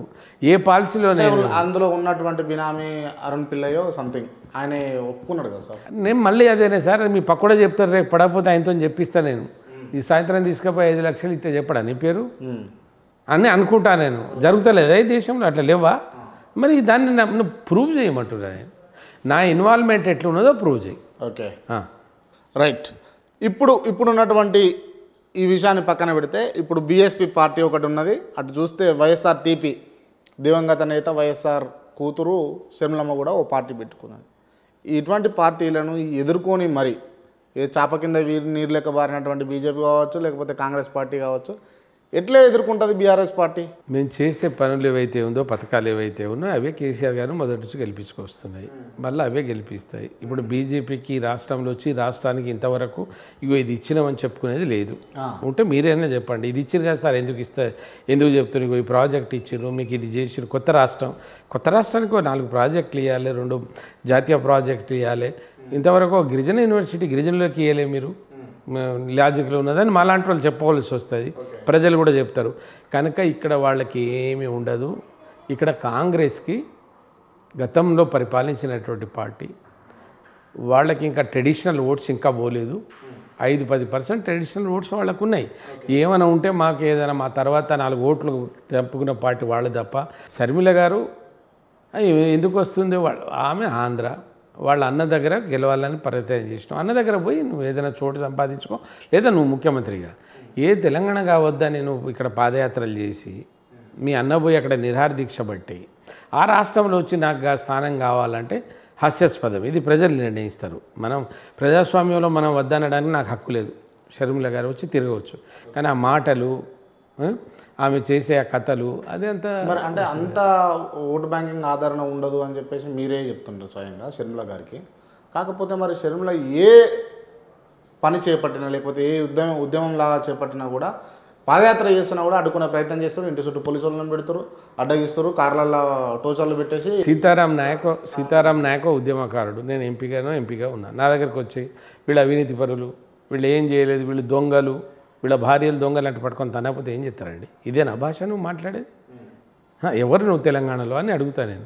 ఏ పాలసీలో నేను అందులో ఉన్నటువంటి బినామీ అరుణ్ పిల్లయో సంథింగ్ ఆయన ఒప్పుకున్నాడు కదా సార్ నేను మళ్ళీ అదేనే సార్ మీ పక్కడే చెప్తారు రేపు పడకపోతే ఆయనతో చెప్పిస్తా నేను ఈ సాయంత్రం తీసుకుపోయి ఐదు లక్షలు ఇస్తే చెప్పడా నీ పేరు అని అనుకుంటా నేను జరుగుతలేదా ఈ దేశంలో అట్లా లేవా మరి దాన్ని నన్ను ప్రూవ్ చేయమంటున్నా నేను నా ఇన్వాల్వ్మెంట్ ఎట్లున్నదో ప్రూవ్ చేయి ఓకే రైట్ ఇప్పుడు ఇప్పుడున్నటువంటి ఈ విషయాన్ని పక్కన పెడితే ఇప్పుడు బీఎస్పీ పార్టీ ఒకటి ఉన్నది అటు చూస్తే వైఎస్ఆర్ టీపీ దివంగత నేత వైఎస్ఆర్ కూతురు శర్మలమ్మ కూడా ఓ పార్టీ పెట్టుకున్నది ఇటువంటి పార్టీలను ఎదుర్కొని మరి ఏ చాప కింద నీరు లెక్క బారినటువంటి బీజేపీ కావచ్చు లేకపోతే కాంగ్రెస్ పార్టీ కావచ్చు ఎట్లా ఎదుర్కొంటుంది బీఆర్ఎస్ పార్టీ మేము చేసే పనులు ఏవైతే ఉందో పథకాలు ఏవైతే ఉన్నో అవే కేసీఆర్ గారు మొదటి నుంచి గెలిపించుకొస్తున్నాయి మళ్ళీ అవే గెలిపిస్తాయి ఇప్పుడు బీజేపీకి రాష్ట్రంలో వచ్చి రాష్ట్రానికి ఇంతవరకు ఇగో ఇది ఇచ్చినామని చెప్పుకునేది లేదు ఉంటే మీరైనా చెప్పండి ఇది ఇచ్చారు కదా సార్ ఎందుకు ఇస్తారు ఎందుకు చెప్తున్నారు ఈ ప్రాజెక్ట్ ఇచ్చిండ్రు మీకు ఇది చేసిరు కొత్త రాష్ట్రం కొత్త రాష్ట్రానికి నాలుగు ప్రాజెక్టులు ఇవ్వాలి రెండు జాతీయ ప్రాజెక్టులు ఇవ్వాలి ఇంతవరకు గిరిజన యూనివర్సిటీ గిరిజనలోకి ఇవ్వలే మీరు లాజిక్లో ఉన్నదని మాలాంటి వాళ్ళు చెప్పవలసి వస్తుంది ప్రజలు కూడా చెప్తారు కనుక ఇక్కడ వాళ్ళకి ఏమీ ఉండదు ఇక్కడ కాంగ్రెస్కి గతంలో పరిపాలించినటువంటి పార్టీ వాళ్ళకి ఇంకా ట్రెడిషనల్ ఓట్స్ ఇంకా పోలేదు ఐదు పది పర్సెంట్ ట్రెడిషనల్ ఓట్స్ వాళ్ళకు ఉన్నాయి ఏమైనా ఉంటే మాకు ఏదైనా మా తర్వాత నాలుగు ఓట్లు తెంపుకున్న పార్టీ వాళ్ళు తప్ప శర్మిల గారు ఎందుకు వస్తుంది వాళ్ళు ఆమె ఆంధ్ర వాళ్ళ అన్న దగ్గర గెలవాలని ప్రయత్నం చేసినావు అన్న దగ్గర పోయి నువ్వు ఏదైనా చోటు సంపాదించుకో లేదా నువ్వు ముఖ్యమంత్రిగా ఏ తెలంగాణ కావద్దని నువ్వు ఇక్కడ పాదయాత్రలు చేసి మీ అన్న పోయి అక్కడ నిరహార దీక్ష బట్టి ఆ రాష్ట్రంలో వచ్చి నాకు స్థానం కావాలంటే హాస్యాస్పదం ఇది ప్రజలు నిర్ణయిస్తారు మనం ప్రజాస్వామ్యంలో మనం వద్దనడానికి నాకు హక్కు లేదు షర్మిల గారు వచ్చి తిరగవచ్చు కానీ ఆ మాటలు ఆమె చేసే ఆ కథలు అదంతా మరి అంటే అంత ఓటు బ్యాంకింగ్ ఆధారణ ఉండదు అని చెప్పేసి మీరే చెప్తుంటారు స్వయంగా షర్మిల గారికి కాకపోతే మరి షర్మిల ఏ పని చేపట్టినా లేకపోతే ఏ ఉద్యమం ఉద్యమం లాగా చేపట్టినా కూడా పాదయాత్ర చేస్తున్నా కూడా అడ్డుకునే ప్రయత్నం చేస్తారు ఇంటి చుట్టూ పోలీసు వాళ్ళని పెడతారు అడ్డగిస్తారు కార్లలో టోచర్లు పెట్టేసి సీతారాం నాయకో సీతారాం నాయకో ఉద్యమకారుడు నేను ఎంపీగానో ఎంపీగా ఉన్నాను నా దగ్గరకు వచ్చి వీళ్ళు అవినీతి పరులు వీళ్ళు ఏం చేయలేదు వీళ్ళు దొంగలు వీళ్ళ భార్యలు దొంగలంట పట్టుకొని తనకపోతే ఏం చెప్తారండి ఇదేనా భాష నువ్వు మాట్లాడేది ఎవరు నువ్వు తెలంగాణలో అని అడుగుతా నేను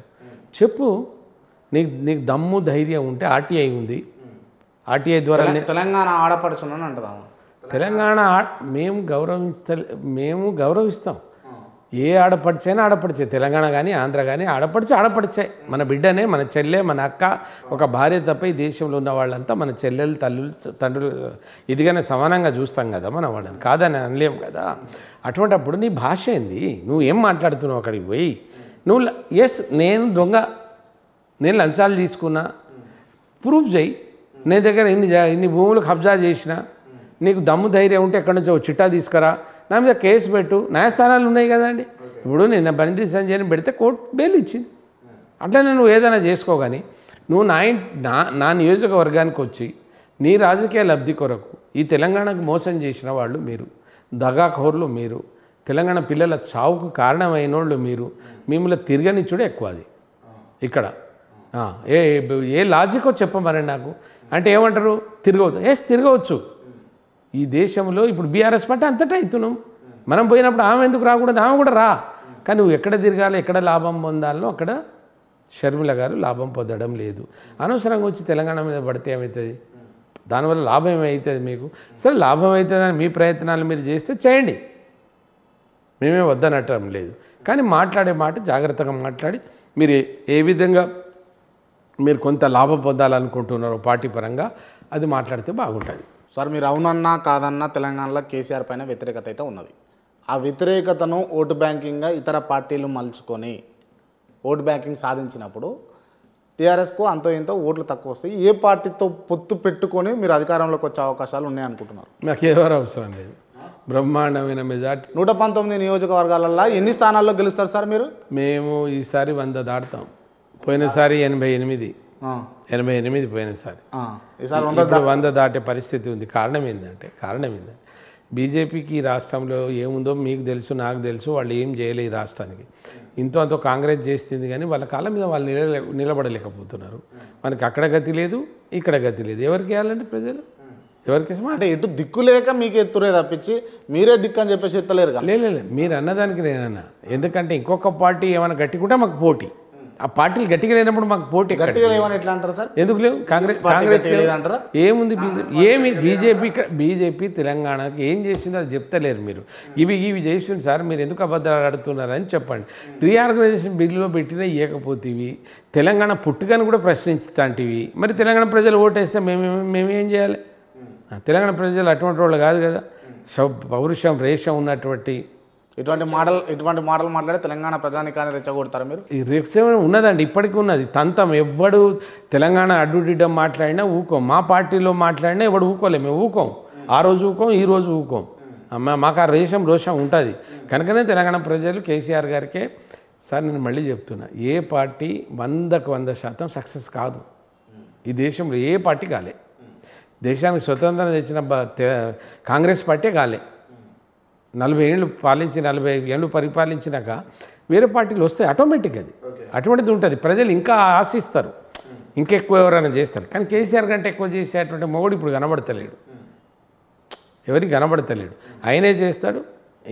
చెప్పు నీకు నీకు దమ్ము ధైర్యం ఉంటే ఆర్టీఐ ఉంది ఆర్టీఐ ద్వారా తెలంగాణ ఆడపడుచున్నాను అంటున్నాము తెలంగాణ మేము గౌరవించ మేము గౌరవిస్తాం ఏ ఆడపడిచైనా ఆడపడిచే తెలంగాణ కానీ ఆంధ్ర కానీ ఆడపడిచి ఆడపడిచే మన బిడ్డనే మన చెల్లె మన అక్క ఒక భార్య తప్ప ఈ దేశంలో ఉన్న వాళ్ళంతా మన చెల్లెలు తల్లులు తండ్రులు ఇదిగానే సమానంగా చూస్తాం కదా మన వాళ్ళని కాదని అనలేము కదా అప్పుడు నీ భాష ఏంది నువ్వు ఏం మాట్లాడుతున్నావు అక్కడికి పోయి నువ్వు ఎస్ నేను దొంగ నేను లంచాలు తీసుకున్నా ప్రూఫ్ చేయి నీ దగ్గర ఇన్ని ఇన్ని భూములు కబ్జా చేసిన నీకు దమ్ము ధైర్యం ఉంటే ఎక్కడి నుంచో చిట్టా తీసుకురా నా మీద కేసు పెట్టు న్యాయస్థానాలు ఉన్నాయి కదండి ఇప్పుడు నేను బండి సంజయ్ని పెడితే కోర్టు బెయిల్ ఇచ్చింది అట్లనే నువ్వు ఏదైనా చేసుకో కానీ నువ్వు నా నా నా నియోజకవర్గానికి వచ్చి నీ రాజకీయ లబ్ధి కొరకు ఈ తెలంగాణకు మోసం చేసిన వాళ్ళు మీరు దగాఖోర్లు మీరు తెలంగాణ పిల్లల చావుకు కారణమైన వాళ్ళు మీరు మిమ్మల్ని చూడే ఎక్కువ అది ఇక్కడ ఏ ఏ లాజికో చెప్పమని నాకు అంటే ఏమంటారు తిరగవచ్చు ఎస్ తిరగవచ్చు ఈ దేశంలో ఇప్పుడు బీఆర్ఎస్ పట్టే అంతటా అవుతున్నాం మనం పోయినప్పుడు ఆమె ఎందుకు రాకూడదు ఆమె కూడా రా కానీ నువ్వు ఎక్కడ తిరగాలి ఎక్కడ లాభం పొందాలనో అక్కడ షర్మిల గారు లాభం పొందడం లేదు అనవసరంగా వచ్చి తెలంగాణ మీద పడితే ఏమవుతుంది దానివల్ల లాభం ఏమవుతుంది మీకు సరే లాభం అవుతుందని మీ ప్రయత్నాలు మీరు చేస్తే చేయండి మేమే వద్దనటం లేదు కానీ మాట్లాడే మాట జాగ్రత్తగా మాట్లాడి మీరు ఏ విధంగా మీరు కొంత లాభం పొందాలనుకుంటున్నారో పార్టీ పరంగా అది మాట్లాడితే బాగుంటుంది సార్ మీరు అవునన్నా కాదన్నా తెలంగాణలో కేసీఆర్ పైన వ్యతిరేకత అయితే ఉన్నది ఆ వ్యతిరేకతను ఓటు బ్యాంకింగ్గా ఇతర పార్టీలు మలుచుకొని ఓటు బ్యాంకింగ్ సాధించినప్పుడు టీఆర్ఎస్కు అంతో ఇంతో ఓట్లు తక్కువ వస్తాయి ఏ పార్టీతో పొత్తు పెట్టుకొని మీరు అధికారంలోకి వచ్చే అవకాశాలు ఉన్నాయనుకుంటున్నారు నాకు ఎవరు అవసరం లేదు బ్రహ్మాండమైన మెజార్టీ నూట పంతొమ్మిది నియోజకవర్గాలలో ఎన్ని స్థానాల్లో గెలుస్తారు సార్ మీరు మేము ఈసారి వంద దాటుతాం పోయినసారి ఎనభై ఎనిమిది ఎనభై ఎనిమిది పోయినసారి ఈసారి వంద దాటే పరిస్థితి ఉంది కారణం ఏంటంటే కారణం ఏంటంటే బీజేపీకి రాష్ట్రంలో ఏముందో మీకు తెలుసు నాకు తెలుసు వాళ్ళు ఏం చేయలే ఈ రాష్ట్రానికి ఇంతో అంతో కాంగ్రెస్ చేస్తుంది కానీ వాళ్ళ కాళ్ళ మీద వాళ్ళు నిల నిలబడలేకపోతున్నారు మనకి అక్కడ గతి లేదు ఇక్కడ గతి లేదు ఎవరికి వేయాలండి ప్రజలు ఎవరికి అంటే ఎటు దిక్కు లేక మీకు ఎత్తురే తప్పించి మీరే దిక్కు అని చెప్పేసి ఎత్తలేరు లేదు మీరు అన్నదానికి నేనన్నా ఎందుకంటే ఇంకొక పార్టీ ఏమైనా కూడా మాకు పోటీ ఆ పార్టీలు గట్టిగా లేనప్పుడు మాకు పోటీ లేవని ఎట్లా అంటారు సార్ ఎందుకు లేవు కాంగ్రెస్ కాంగ్రెస్ లేదంటారా ఏముంది బీజేపీ ఏమి బీజేపీ బీజేపీ తెలంగాణకి ఏం చేసిందో అది చెప్తలేరు మీరు ఇవి ఇవి చేసింది సార్ మీరు ఎందుకు అబద్ధాలు ఆడుతున్నారు అని చెప్పండి రీఆర్గనైజేషన్ బిల్లులో పెట్టినా ఇవ్వకపోతేవి తెలంగాణ పుట్టుకని కూడా ప్రశ్నించుతాంటివి మరి తెలంగాణ ప్రజలు ఓటేస్తే మేమే మేమేం చేయాలి తెలంగాణ ప్రజలు అటువంటి వాళ్ళు కాదు కదా పౌరుషం రేషం ఉన్నటువంటి ఇటువంటి మాటలు ఇటువంటి మాటలు మాట్లాడే తెలంగాణ కానీ రెచ్చగొడతారు మీరు ఈ రేపు ఉన్నదండి ఇప్పటికీ ఉన్నది తంతం ఎవ్వడు తెలంగాణ అడ్డుడిడ్డం మాట్లాడినా ఊకోం మా పార్టీలో మాట్లాడినా ఎవడు ఊకోలే మేము ఊకోం ఆ రోజు ఊకోం ఈ రోజు ఊకోం మాకు ఆ రేషం రోషం ఉంటుంది కనుకనే తెలంగాణ ప్రజలు కేసీఆర్ గారికే సార్ నేను మళ్ళీ చెప్తున్నా ఏ పార్టీ వందకు వంద శాతం సక్సెస్ కాదు ఈ దేశంలో ఏ పార్టీ కాలే దేశానికి స్వతంత్రం తెచ్చిన కాంగ్రెస్ పార్టీ కాలే నలభై ఏళ్ళు పాలించి నలభై ఏళ్ళు పరిపాలించినాక వేరే పార్టీలు వస్తే ఆటోమేటిక్ అది అటువంటిది ఉంటుంది ప్రజలు ఇంకా ఆశిస్తారు ఇంకెక్కువ ఎవరైనా చేస్తారు కానీ కేసీఆర్ కంటే ఎక్కువ చేసేటువంటి మొగుడు ఇప్పుడు కనబడతలేడు ఎవరికి కనబడతలేడు ఆయనే చేస్తాడు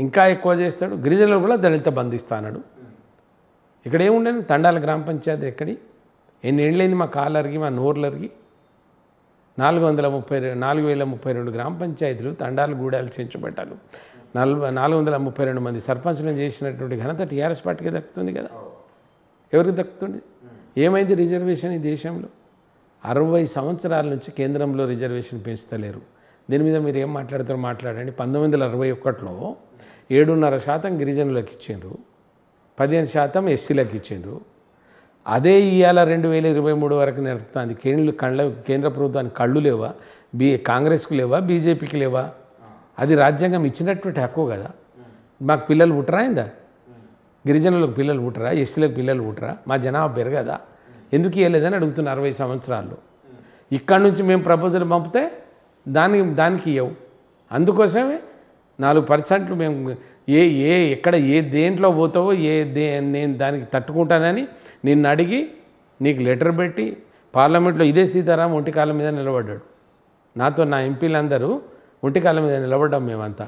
ఇంకా ఎక్కువ చేస్తాడు గిరిజనులు కూడా దళిత బంధిస్తానడు ఇక్కడ ఏముండను తండాల గ్రామ పంచాయతీ ఎక్కడి ఎన్నేళ్ళైంది మా కాళ్ళు అరిగి మా నోర్లు అరిగి నాలుగు వందల ముప్పై నాలుగు వేల ముప్పై రెండు గ్రామ పంచాయతీలు తండాలు గూడాలు చేయించబెట్టాలి నలభై నాలుగు వందల ముప్పై రెండు మంది సర్పంచులను చేసినటువంటి ఘనత టీఆర్ఎస్ పార్టీకి దక్కుతుంది కదా ఎవరికి దక్కుతుంది ఏమైంది రిజర్వేషన్ ఈ దేశంలో అరవై సంవత్సరాల నుంచి కేంద్రంలో రిజర్వేషన్ పెంచుతలేరు దీని మీద మీరు ఏం మాట్లాడతారో మాట్లాడండి పంతొమ్మిది వందల అరవై ఒకటిలో ఏడున్నర శాతం గిరిజనులకు ఇచ్చిండ్రు పదిహేను శాతం ఎస్సీలకు ఇచ్చిండ్రు అదే ఇవాళ రెండు వేల ఇరవై మూడు వరకు నడుపుతుంది కేంద్ర కళ్ళ కేంద్ర ప్రభుత్వానికి కళ్ళు లేవా బీ కాంగ్రెస్కు లేవా బీజేపీకి లేవా అది రాజ్యాంగం ఇచ్చినటువంటి హక్కు కదా మాకు పిల్లలు పుట్టరా ఇందా గిరిజనులకు పిల్లలు పుట్టరా ఎస్సీలకు పిల్లలు పుట్టరా మా జనాభా పెరగదా ఎందుకు ఇవ్వలేదని అడుగుతున్న అరవై సంవత్సరాలు ఇక్కడి నుంచి మేము ప్రపోజల్ పంపితే దానికి దానికి ఇవ్వవు అందుకోసమే నాలుగు పర్సెంట్లు మేము ఏ ఏ ఎక్కడ ఏ దేంట్లో పోతావో ఏ దే నేను దానికి తట్టుకుంటానని నిన్ను అడిగి నీకు లెటర్ పెట్టి పార్లమెంట్లో ఇదే సీతారాం ఒంటి కాలం మీద నిలబడ్డాడు నాతో నా ఎంపీలందరూ ఒంటి కాళ్ళ మీద నిలబడ్డాం మేమంతా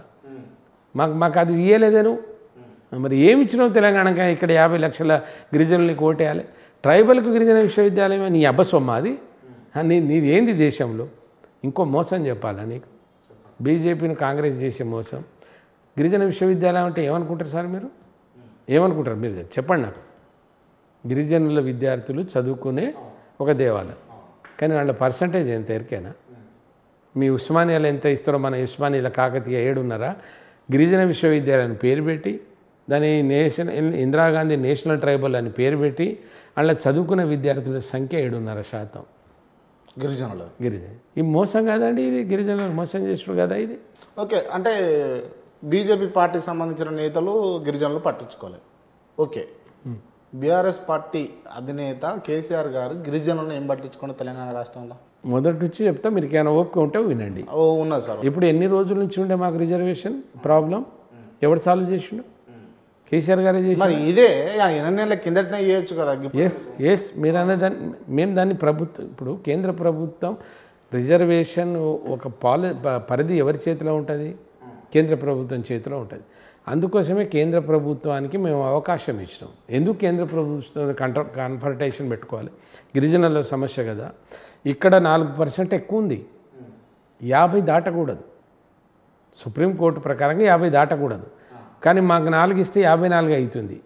మాకు మాకు అది ఇయ్యలేదేను మరి ఏమి ఇచ్చినావు తెలంగాణగా ఇక్కడ యాభై లక్షల గిరిజనుల్ని కోటేయాలి ట్రైబల్కు గిరిజన విశ్వవిద్యాలయమే నీ అబ్బస్వమ్మ అది నీ నీదేంది దేశంలో ఇంకో మోసం చెప్పాలా నీకు బీజేపీని కాంగ్రెస్ చేసే మోసం గిరిజన విశ్వవిద్యాలయం అంటే ఏమనుకుంటారు సార్ మీరు ఏమనుకుంటారు మీరు చెప్పండి నాకు గిరిజనుల విద్యార్థులు చదువుకునే ఒక దేవాలయం కానీ వాళ్ళ పర్సంటేజ్ ఎంత ఎరికేనా మీ ఉస్మానియాలు ఎంత ఇస్తారో మన ఉస్మానియాల కాకతీయ ఏడున్నర గిరిజన విశ్వవిద్యాలయాన్ని పేరు పెట్టి దాని నేషన్ ఇందిరాగాంధీ నేషనల్ ట్రైబల్ అని పేరు పెట్టి అలా చదువుకున్న విద్యార్థుల సంఖ్య ఏడున్నర శాతం గిరిజనులు గిరిజన ఇది మోసం కాదండి ఇది గిరిజనులు మోసం చేసినారు కదా ఇది ఓకే అంటే బీజేపీ పార్టీకి సంబంధించిన నేతలు గిరిజనులు పట్టించుకోలేదు ఓకే బీఆర్ఎస్ పార్టీ అధినేత కేసీఆర్ గారు గిరిజనులను ఏం పట్టించుకోండి తెలంగాణ రాష్ట్రంలో మొదటి నుంచి చెప్తా మీరు ఏమైనా ఓపిక ఉంటే వినండి ఉన్నా సార్ ఇప్పుడు ఎన్ని రోజుల నుంచి ఉండే మాకు రిజర్వేషన్ ప్రాబ్లం ఎవరు సాల్వ్ చేసిండు కేసీఆర్ గారే చేసి ఇదే నెలల కిందటనే చేయొచ్చు కదా ఎస్ ఎస్ మీరు అనే దాన్ని మేము దాన్ని ప్రభుత్వం ఇప్పుడు కేంద్ర ప్రభుత్వం రిజర్వేషన్ ఒక పాలి పరిధి ఎవరి చేతిలో ఉంటుంది కేంద్ర ప్రభుత్వం చేతిలో ఉంటుంది అందుకోసమే కేంద్ర ప్రభుత్వానికి మేము అవకాశం ఇచ్చినాం ఎందుకు కేంద్ర ప్రభుత్వం కంట్ర కన్ఫర్టేషన్ పెట్టుకోవాలి గిరిజనుల సమస్య కదా ఇక్కడ నాలుగు పర్సెంట్ ఎక్కువ ఉంది యాభై దాటకూడదు సుప్రీంకోర్టు ప్రకారంగా యాభై దాటకూడదు కానీ మాకు నాలుగు ఇస్తే యాభై నాలుగు అవుతుంది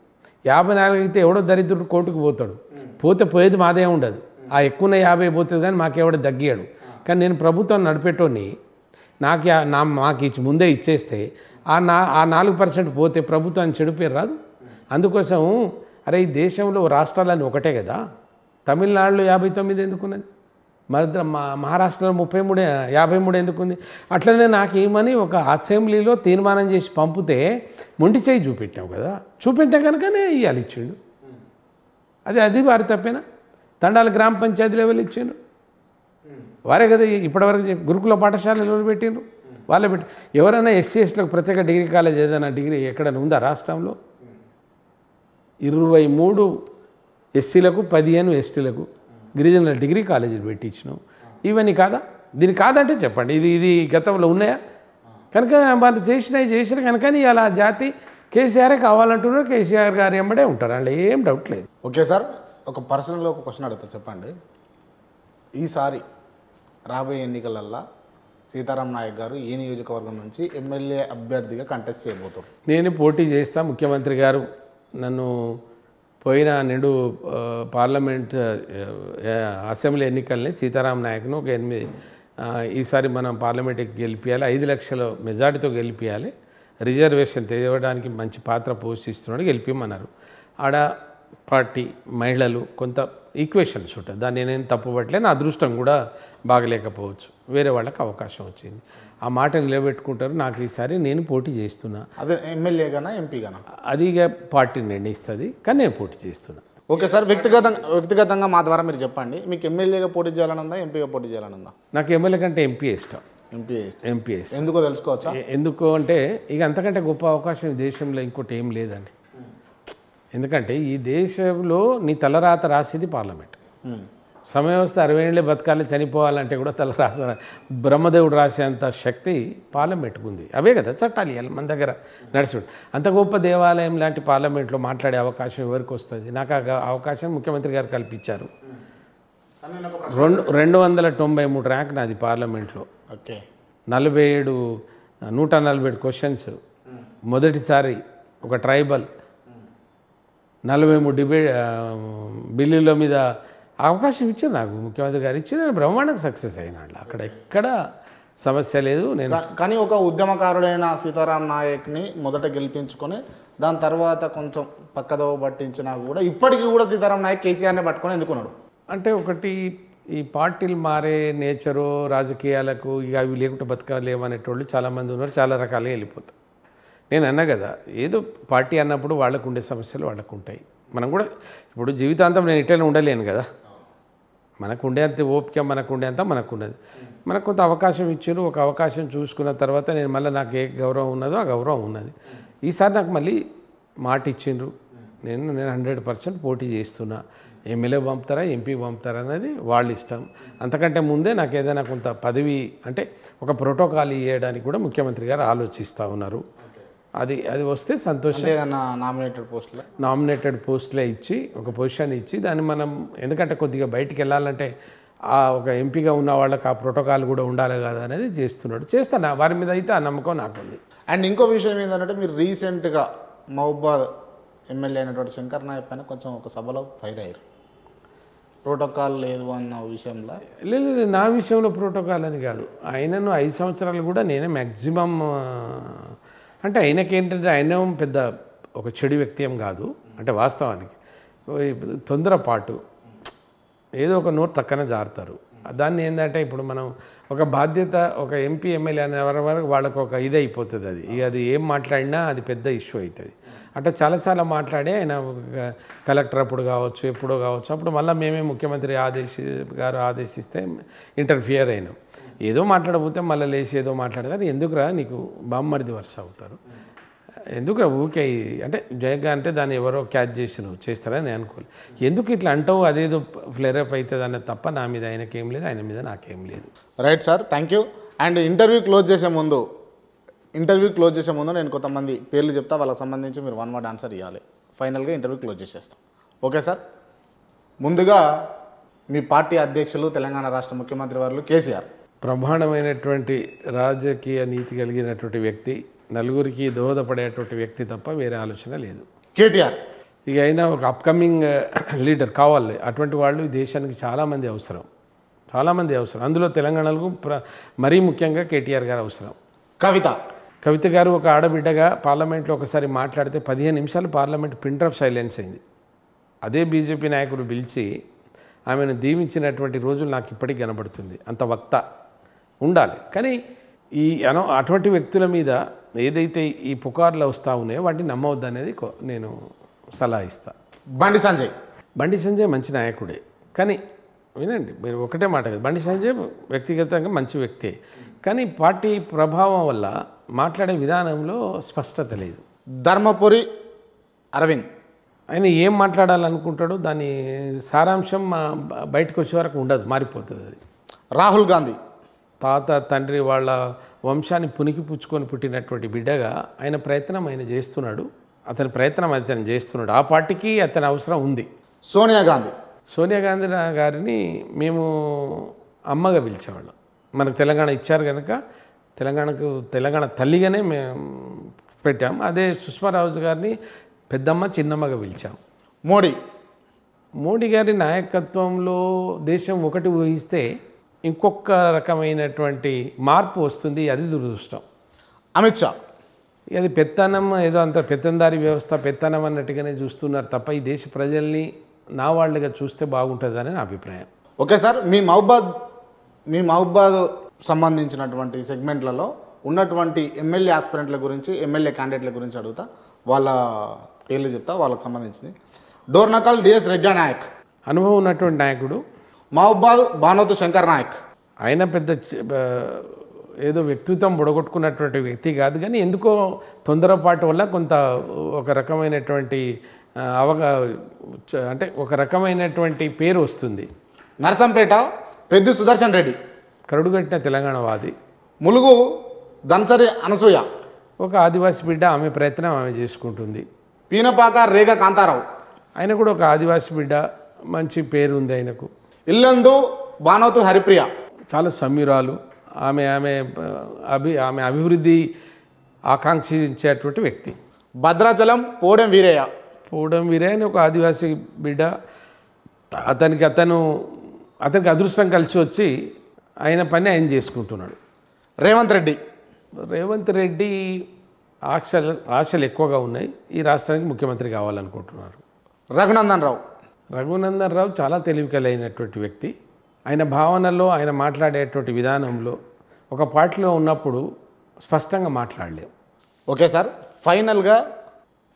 యాభై నాలుగు అయితే ఎవడో దరిద్రుడు కోర్టుకు పోతాడు పోతే పోయేది మాదే ఉండదు ఆ ఎక్కువనే యాభై పోతుంది కానీ మాకెవడో దగ్గాడు కానీ నేను ప్రభుత్వం నడిపేటోని నాకు నా మాకు ఇచ్చి ముందే ఇచ్చేస్తే ఆ నా ఆ నాలుగు పర్సెంట్ పోతే ప్రభుత్వానికి చెడిపోయి రాదు అందుకోసం అరే ఈ దేశంలో రాష్ట్రాలన్నీ ఒకటే కదా తమిళనాడులో యాభై తొమ్మిది ఎందుకున్నది మద్ర మహారాష్ట్రలో ముప్పై మూడు యాభై మూడు ఎందుకుంది అట్లనే నాకు ఏమని ఒక అసెంబ్లీలో తీర్మానం చేసి పంపితే మొండి చేయి చూపెట్టావు కదా చూపెట్టా కనుకనే ఇవ్వాలి ఇచ్చిండు అది అది వారి తప్పేనా తండాల గ్రామ పంచాయతీ లెవెల్ ఇచ్చిండు వారే కదా ఇప్పటివరకు గురుకుల పాఠశాలలో పెట్టిండ్రు వాళ్ళే పెట్టి ఎవరైనా ఎస్సీఎస్లకు ప్రత్యేక డిగ్రీ కాలేజ్ ఏదైనా డిగ్రీ ఎక్కడైనా ఉందా రాష్ట్రంలో ఇరవై మూడు ఎస్సీలకు పదిహేను ఎస్టీలకు గిరిజనుల డిగ్రీ కాలేజీలు పెట్టించినాం ఇవన్నీ కాదా దీని కాదంటే చెప్పండి ఇది ఇది గతంలో ఉన్నాయా కనుక వాళ్ళు చేసినవి చేసిన నీ అలా జాతి కేసీఆరే కావాలంటున్నారు కేసీఆర్ గారు ఎంబడే ఉంటారు అండి ఏం డౌట్ లేదు ఓకే సార్ ఒక పర్సనల్గా ఒక క్వశ్చన్ అడుగుతా చెప్పండి ఈసారి రాబోయే ఎన్నికలల్లో సీతారాం నాయక్ గారు ఈ నియోజకవర్గం నుంచి ఎమ్మెల్యే అభ్యర్థిగా కంటెస్ట్ చేయబోతారు నేను పోటీ చేస్తా ముఖ్యమంత్రి గారు నన్ను పోయిన నిండు పార్లమెంట్ అసెంబ్లీ ఎన్నికల్ని సీతారాం నాయక్ను ఒక ఎనిమిది ఈసారి మనం పార్లమెంట్కి గెలిపించాలి ఐదు లక్షల మెజార్టీతో గెలిపించాలి రిజర్వేషన్ తెలియడానికి మంచి పాత్ర పోషిస్తున్నాడు గెలిపిమన్నారు ఆడ పార్టీ మహిళలు కొంత ఈక్వేషన్స్ ఉంటాయి దాన్ని నేనేం తప్పుపట్టలే నా అదృష్టం కూడా బాగలేకపోవచ్చు వేరే వాళ్ళకి అవకాశం వచ్చింది ఆ మాట నిలబెట్టుకుంటారు నాకు ఈసారి నేను పోటీ చేస్తున్నా అదే ఎంపీ గానా అదిగా పార్టీ నిర్ణయిస్తుంది కానీ నేను పోటీ చేస్తున్నా ఓకే సార్ వ్యక్తిగతంగా వ్యక్తిగతంగా మా ద్వారా మీరు చెప్పండి మీకు ఎమ్మెల్యేగా పోటీ చేయాలనుందా ఎంపీగా పోటీ చేయాలనుందా నాకు ఎమ్మెల్యే కంటే ఎంపీ ఇష్టం ఎంపీ ఎంపీ ఎందుకో తెలుసుకోవచ్చా ఎందుకు అంటే ఇక అంతకంటే గొప్ప అవకాశం దేశంలో ఇంకోటి ఏం లేదండి ఎందుకంటే ఈ దేశంలో నీ తలరాత రాసేది పార్లమెంట్ సమయం వస్తే అరవై ఏళ్ళే బతకాలి చనిపోవాలంటే కూడా తల రాసిన బ్రహ్మదేవుడు రాసేంత శక్తి పార్లమెంట్కు ఉంది అవే కదా చట్టాలు ఇవ్వాలి మన దగ్గర నడిచుడు అంత గొప్ప దేవాలయం లాంటి పార్లమెంట్లో మాట్లాడే అవకాశం ఎవరికి వస్తుంది నాకు ఆ అవకాశం ముఖ్యమంత్రి గారు కల్పించారు రెండు రెండు వందల తొంభై మూడు ర్యాంక్ నాది పార్లమెంట్లో ఓకే నలభై ఏడు నూట నలభై ఏడు క్వశ్చన్స్ మొదటిసారి ఒక ట్రైబల్ నలభై మూడు డిబే బిల్లుల మీద అవకాశం ఇచ్చాను నాకు ముఖ్యమంత్రి గారు ఇచ్చి నేను బ్రహ్మాండంగా సక్సెస్ అయినాడు అక్కడ ఎక్కడ సమస్య లేదు నేను కానీ ఒక ఉద్యమకారుడైన సీతారాం నాయక్ని మొదట గెలిపించుకొని దాని తర్వాత కొంచెం పక్కదో పట్టించినా కూడా ఇప్పటికీ కూడా సీతారాం నాయక్ కేసీఆర్ని పట్టుకొని ఎందుకున్నాడు అంటే ఒకటి ఈ పార్టీలు మారే నేచరు రాజకీయాలకు ఇక అవి లేకుండా బతకలేమనేటోళ్ళు చాలామంది ఉన్నారు చాలా రకాలుగా వెళ్ళిపోతారు నేను అన్నా కదా ఏదో పార్టీ అన్నప్పుడు వాళ్ళకు ఉండే సమస్యలు వాళ్ళకు ఉంటాయి మనం కూడా ఇప్పుడు జీవితాంతం నేను ఇట్లనే ఉండలేను కదా మనకు ఉండేంత ఓపిక మనకు ఉండేంత మనకు ఉండదు మనకు కొంత అవకాశం ఇచ్చారు ఒక అవకాశం చూసుకున్న తర్వాత నేను మళ్ళీ నాకు ఏ గౌరవం ఉన్నదో ఆ గౌరవం ఉన్నది ఈసారి నాకు మళ్ళీ మాట ఇచ్చిండ్రు నేను నేను హండ్రెడ్ పర్సెంట్ పోటీ చేస్తున్నా ఎమ్మెల్యే పంపుతారా ఎంపీ పంపుతారా అనేది వాళ్ళ ఇష్టం అంతకంటే ముందే నాకు ఏదైనా కొంత పదవి అంటే ఒక ప్రోటోకాల్ ఇవ్వడానికి కూడా ముఖ్యమంత్రి గారు ఆలోచిస్తూ ఉన్నారు అది అది వస్తే సంతోషం నామినేటెడ్ పోస్ట్లో నామినేటెడ్ పోస్ట్లో ఇచ్చి ఒక పొజిషన్ ఇచ్చి దాన్ని మనం ఎందుకంటే కొద్దిగా బయటికి వెళ్ళాలంటే ఆ ఒక ఎంపీగా ఉన్న వాళ్ళకి ఆ ప్రోటోకాల్ కూడా ఉండాలి కదా అనేది చేస్తున్నాడు చేస్తాను వారి మీద అయితే ఆ నమ్మకం నాకుంది అండ్ ఇంకో విషయం ఏంటంటే మీరు రీసెంట్గా మహబాద్ ఎమ్మెల్యే అయినటువంటి శంకర్ నాయక్ పైన కొంచెం ఒక సభలో ఫైర్ అయ్యారు ప్రోటోకాల్ లేదు అన్న విషయంలో లేదు లేదు నా విషయంలో ప్రోటోకాల్ అని కాదు ఆయనను ఐదు సంవత్సరాలు కూడా నేనే మ్యాక్సిమం అంటే ఏంటంటే ఆయన పెద్ద ఒక చెడు వ్యక్తి ఏం కాదు అంటే వాస్తవానికి తొందరపాటు ఏదో ఒక నోరు తక్కన జారుతారు దాన్ని ఏంటంటే ఇప్పుడు మనం ఒక బాధ్యత ఒక ఎంపీ ఎమ్మెల్యే అనే వరకు వాళ్ళకు ఒక ఇది అయిపోతుంది అది అది ఏం మాట్లాడినా అది పెద్ద ఇష్యూ అవుతుంది అంటే చాలాసార్లు మాట్లాడే ఆయన కలెక్టర్ అప్పుడు కావచ్చు ఎప్పుడో కావచ్చు అప్పుడు మళ్ళీ మేమే ముఖ్యమంత్రి ఆదేశ గారు ఆదేశిస్తే ఇంటర్ఫియర్ అయినాం ఏదో మాట్లాడబోతే మళ్ళీ లేచి ఏదో మాట్లాడతారు ఎందుకురా నీకు బామ్మరిది వరుస అవుతారు ఎందుకురా ఊకే అంటే జయగా అంటే దాన్ని ఎవరో క్యాచ్ నువ్వు చేస్తారని నేను అనుకోలే ఎందుకు ఇట్లా అంటావు అదేదో ఫ్లేరప్ అవుతుంది అనేది తప్ప నా మీద ఆయనకేం లేదు ఆయన మీద నాకేం లేదు right sir thank you and interview close చేసే ముందు ఇంటర్వ్యూ క్లోజ్ చేసే ముందు నేను కొంతమంది పేర్లు చెప్తా వాళ్ళకి సంబంధించి మీరు వన్ వర్డ్ ఆన్సర్ ఇవ్వాలి ఫైనల్గా ఇంటర్వ్యూ క్లోజ్ చేసేస్తాం ఓకే సార్ ముందుగా మీ పార్టీ అధ్యక్షులు తెలంగాణ రాష్ట్ర ముఖ్యమంత్రి వారు కేసీఆర్ బ్రహ్మాండమైనటువంటి రాజకీయ నీతి కలిగినటువంటి వ్యక్తి నలుగురికి దోహదపడేటువంటి వ్యక్తి తప్ప వేరే ఆలోచన లేదు కేటీఆర్ ఇక అయినా ఒక అప్కమింగ్ లీడర్ uh, కావాలి అటువంటి వాళ్ళు దేశానికి చాలామంది అవసరం చాలామంది అవసరం అందులో ప్ర మరీ ముఖ్యంగా కేటీఆర్ గారు అవసరం కవిత కవిత గారు ఒక ఆడబిడ్డగా పార్లమెంట్లో ఒకసారి మాట్లాడితే పదిహేను నిమిషాలు పార్లమెంట్ ప్రింటర్ ఆఫ్ సైలెన్స్ అయింది అదే బీజేపీ నాయకుడు పిలిచి ఆమెను దీవించినటువంటి రోజులు నాకు ఇప్పటికీ కనబడుతుంది అంత వక్త ఉండాలి కానీ ఈ అనో అటువంటి వ్యక్తుల మీద ఏదైతే ఈ పుకార్లు వస్తూ ఉన్నాయో వాటిని నమ్మవద్దు అనేది నేను సలహా ఇస్తా బండి సంజయ్ బండి సంజయ్ మంచి నాయకుడే కానీ వినండి మీరు ఒకటే మాట కదా బండి సంజయ్ వ్యక్తిగతంగా మంచి వ్యక్తే కానీ పార్టీ ప్రభావం వల్ల మాట్లాడే విధానంలో స్పష్టత లేదు ధర్మపురి అరవింద్ ఆయన ఏం మాట్లాడాలనుకుంటాడో దాని సారాంశం మా బయటకు వచ్చే వరకు ఉండదు మారిపోతుంది అది రాహుల్ గాంధీ తాత తండ్రి వాళ్ళ వంశాన్ని పునికిపుచ్చుకొని పుట్టినటువంటి బిడ్డగా ఆయన ప్రయత్నం ఆయన చేస్తున్నాడు అతని ప్రయత్నం అతను చేస్తున్నాడు ఆ పార్టీకి అతని అవసరం ఉంది సోనియా గాంధీ సోనియా గాంధీ గారిని మేము అమ్మగా పిలిచేవాళ్ళం మనకు తెలంగాణ ఇచ్చారు కనుక తెలంగాణకు తెలంగాణ తల్లిగానే మేము పెట్టాము అదే సుష్మారావు గారిని పెద్దమ్మ చిన్నమ్మగా పిలిచాం మోడీ మోడీ గారి నాయకత్వంలో దేశం ఒకటి ఊహిస్తే ఇంకొక రకమైనటువంటి మార్పు వస్తుంది అది దురదృష్టం అమిత్ షా అది పెత్తనం ఏదో అంత పెత్తందారి వ్యవస్థ పెత్తనం అన్నట్టుగానే చూస్తున్నారు తప్ప ఈ దేశ ప్రజల్ని నా వాళ్ళుగా చూస్తే బాగుంటుందని నా అభిప్రాయం ఓకే సార్ మీ మహబాద్ మీ మహబాద్ సంబంధించినటువంటి సెగ్మెంట్లలో ఉన్నటువంటి ఎమ్మెల్యే ఆస్పిరెంట్ల గురించి ఎమ్మెల్యే క్యాండిడేట్ల గురించి అడుగుతా వాళ్ళ పేర్లు చెప్తా వాళ్ళకి సంబంధించింది డోర్నకల్ డిఎస్ రెడ్డి నాయక్ అనుభవం ఉన్నటువంటి నాయకుడు మహబాద్ భానోత్ శంకర్ నాయక్ ఆయన పెద్ద ఏదో వ్యక్తిత్వం బుడగొట్టుకున్నటువంటి వ్యక్తి కాదు కానీ ఎందుకో తొందరపాటు వల్ల కొంత ఒక రకమైనటువంటి అవగా అంటే ఒక రకమైనటువంటి పేరు వస్తుంది నరసంపేట పెద్ద సుదర్శన్ రెడ్డి కరుడుగట్టిన తెలంగాణవాది ములుగు దన్సరి అనసూయ ఒక ఆదివాసి బిడ్డ ఆమె ప్రయత్నం ఆమె చేసుకుంటుంది పీనపాక రేగ కాంతారావు ఆయన కూడా ఒక ఆదివాసి బిడ్డ మంచి పేరు ఉంది ఆయనకు ఇల్లందు బానోతు హరిప్రియ చాలా సమీరాలు ఆమె ఆమె అభి ఆమె అభివృద్ధి ఆకాంక్షించేటువంటి వ్యక్తి భద్రాచలం పోడం వీరయ్య పోడం వీరయ్య అని ఒక ఆదివాసీ బిడ్డ అతనికి అతను అతనికి అదృష్టం కలిసి వచ్చి ఆయన పని ఆయన చేసుకుంటున్నాడు రేవంత్ రెడ్డి రేవంత్ రెడ్డి ఆశలు ఆశలు ఎక్కువగా ఉన్నాయి ఈ రాష్ట్రానికి ముఖ్యమంత్రి కావాలనుకుంటున్నారు రఘునందన్ రావు రఘునందన్ రావు చాలా తెలివికలైనటువంటి వ్యక్తి ఆయన భావనలో ఆయన మాట్లాడేటువంటి విధానంలో ఒక పార్టీలో ఉన్నప్పుడు స్పష్టంగా మాట్లాడలేము ఓకే సార్ ఫైనల్గా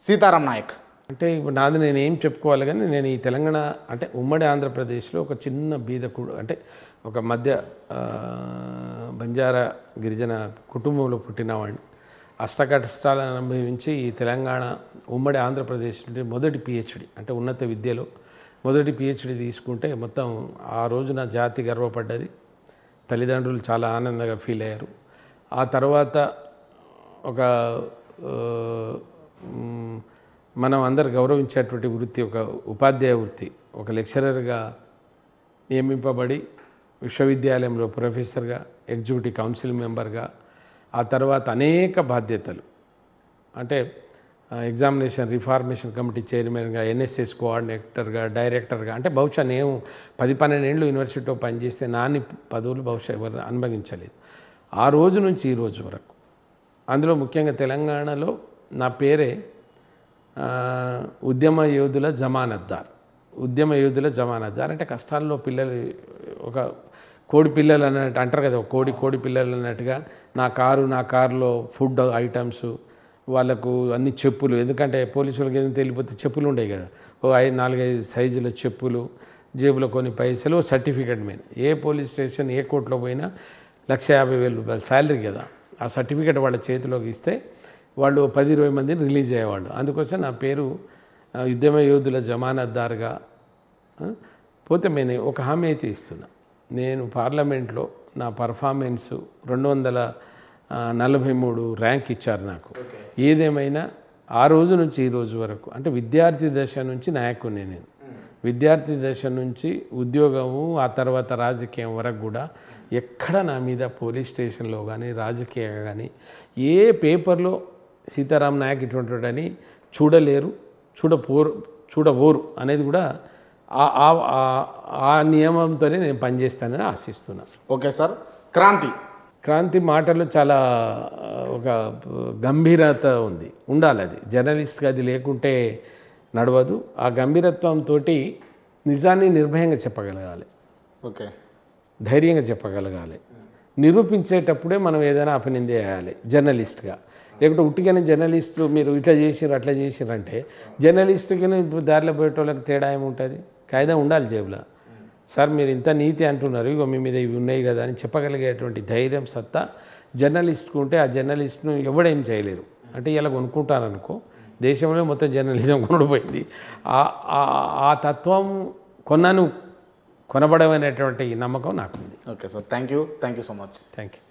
సీతారాం నాయక్ అంటే ఇప్పుడు నాది నేను ఏం చెప్పుకోవాలి కానీ నేను ఈ తెలంగాణ అంటే ఉమ్మడి ఆంధ్రప్రదేశ్లో ఒక చిన్న బీద అంటే ఒక మధ్య బంజారా గిరిజన కుటుంబంలో పుట్టినవాడిని అష్టకష్టాలను అనుభవించి ఈ తెలంగాణ ఉమ్మడి ఆంధ్రప్రదేశ్ నుండి మొదటి పిహెచ్డి అంటే ఉన్నత విద్యలో మొదటి పిహెచ్డి తీసుకుంటే మొత్తం ఆ రోజున జాతి గర్వపడ్డది తల్లిదండ్రులు చాలా ఆనందంగా ఫీల్ అయ్యారు ఆ తర్వాత ఒక మనం అందరు గౌరవించేటువంటి వృత్తి ఒక ఉపాధ్యాయ వృత్తి ఒక లెక్చరర్గా నియమింపబడి విశ్వవిద్యాలయంలో ప్రొఫెసర్గా ఎగ్జిక్యూటివ్ కౌన్సిల్ మెంబర్గా ఆ తర్వాత అనేక బాధ్యతలు అంటే ఎగ్జామినేషన్ రిఫార్మేషన్ కమిటీ చైర్మన్గా ఎన్ఎస్ఎస్ కోఆర్డినేటర్గా డైరెక్టర్గా అంటే బహుశా నేను పది పన్నెండేళ్ళు యూనివర్సిటీలో పనిచేస్తే నాని పదవులు బహుశా ఎవరు అనుభవించలేదు ఆ రోజు నుంచి ఈ రోజు వరకు అందులో ముఖ్యంగా తెలంగాణలో నా పేరే ఉద్యమ యోధుల జమానద్దార్ ఉద్యమ యోధుల జమానద్దార్ అంటే కష్టాల్లో పిల్లలు ఒక కోడి పిల్లలు అన్నట్టు అంటారు కదా కోడి కోడి పిల్లలు అన్నట్టుగా నా కారు నా కారులో ఫుడ్ ఐటమ్స్ వాళ్ళకు అన్ని చెప్పులు ఎందుకంటే పోలీసు వాళ్ళకి ఏదైనా తెలియపోతే చెప్పులు ఉండేవి కదా ఓ ఐదు నాలుగైదు సైజుల చెప్పులు జేబులో కొన్ని పైసలు సర్టిఫికేట్ మీద ఏ పోలీస్ స్టేషన్ ఏ కోర్టులో పోయినా లక్ష యాభై వేల రూపాయలు శాలరీ కదా ఆ సర్టిఫికేట్ వాళ్ళ చేతిలోకి ఇస్తే వాళ్ళు పది ఇరవై మందిని రిలీజ్ అయ్యేవాళ్ళు అందుకోసం నా పేరు యుద్ధమ యోధుల జమానద్దారుగా పోతే నేను ఒక హామీ అయితే ఇస్తున్నా నేను పార్లమెంట్లో నా పర్ఫార్మెన్సు రెండు వందల నలభై మూడు ర్యాంక్ ఇచ్చారు నాకు ఏదేమైనా ఆ రోజు నుంచి ఈ రోజు వరకు అంటే విద్యార్థి దశ నుంచి నాయకుని నేను విద్యార్థి దశ నుంచి ఉద్యోగము ఆ తర్వాత రాజకీయం వరకు కూడా ఎక్కడ నా మీద పోలీస్ స్టేషన్లో కానీ రాజకీయ కానీ ఏ పేపర్లో సీతారాం నాయక్ ఇటువంటివాడని చూడలేరు చూడపోరు చూడబోరు అనేది కూడా ఆ నియమంతోనే నేను పనిచేస్తానని ఆశిస్తున్నాను ఓకే సార్ క్రాంతి క్రాంతి మాటలు చాలా ఒక గంభీరత ఉంది ఉండాలి అది జర్నలిస్ట్గా అది లేకుంటే నడవదు ఆ గంభీరత్వంతో నిజాన్ని నిర్భయంగా చెప్పగలగాలి ఓకే ధైర్యంగా చెప్పగలగాలి నిరూపించేటప్పుడే మనం ఏదైనా అపనింది చేయాలి జర్నలిస్ట్గా లేకుంటే ఉట్టిగానే జర్నలిస్టులు మీరు ఇట్లా చేసిర్రు అట్లా చేసిర్రు జర్నలిస్టుకి దారిలో పోయేటోళ్ళకి తేడా ఏముంటుంది కాయిదా ఉండాలి జేబులో సార్ మీరు ఇంత నీతి అంటున్నారు ఇక మీ మీద ఇవి ఉన్నాయి కదా అని చెప్పగలిగేటువంటి ధైర్యం సత్తా జర్నలిస్ట్కు ఉంటే ఆ జర్నలిస్ట్ను ఎవడేం చేయలేరు అంటే ఇలా కొనుక్కుంటారనుకో దేశంలో మొత్తం జర్నలిజం కొనుడిపోయింది ఆ తత్వం కొన్నాను కొనబడమనేటువంటి నమ్మకం నాకుంది okay sir thank you thank you so much thank you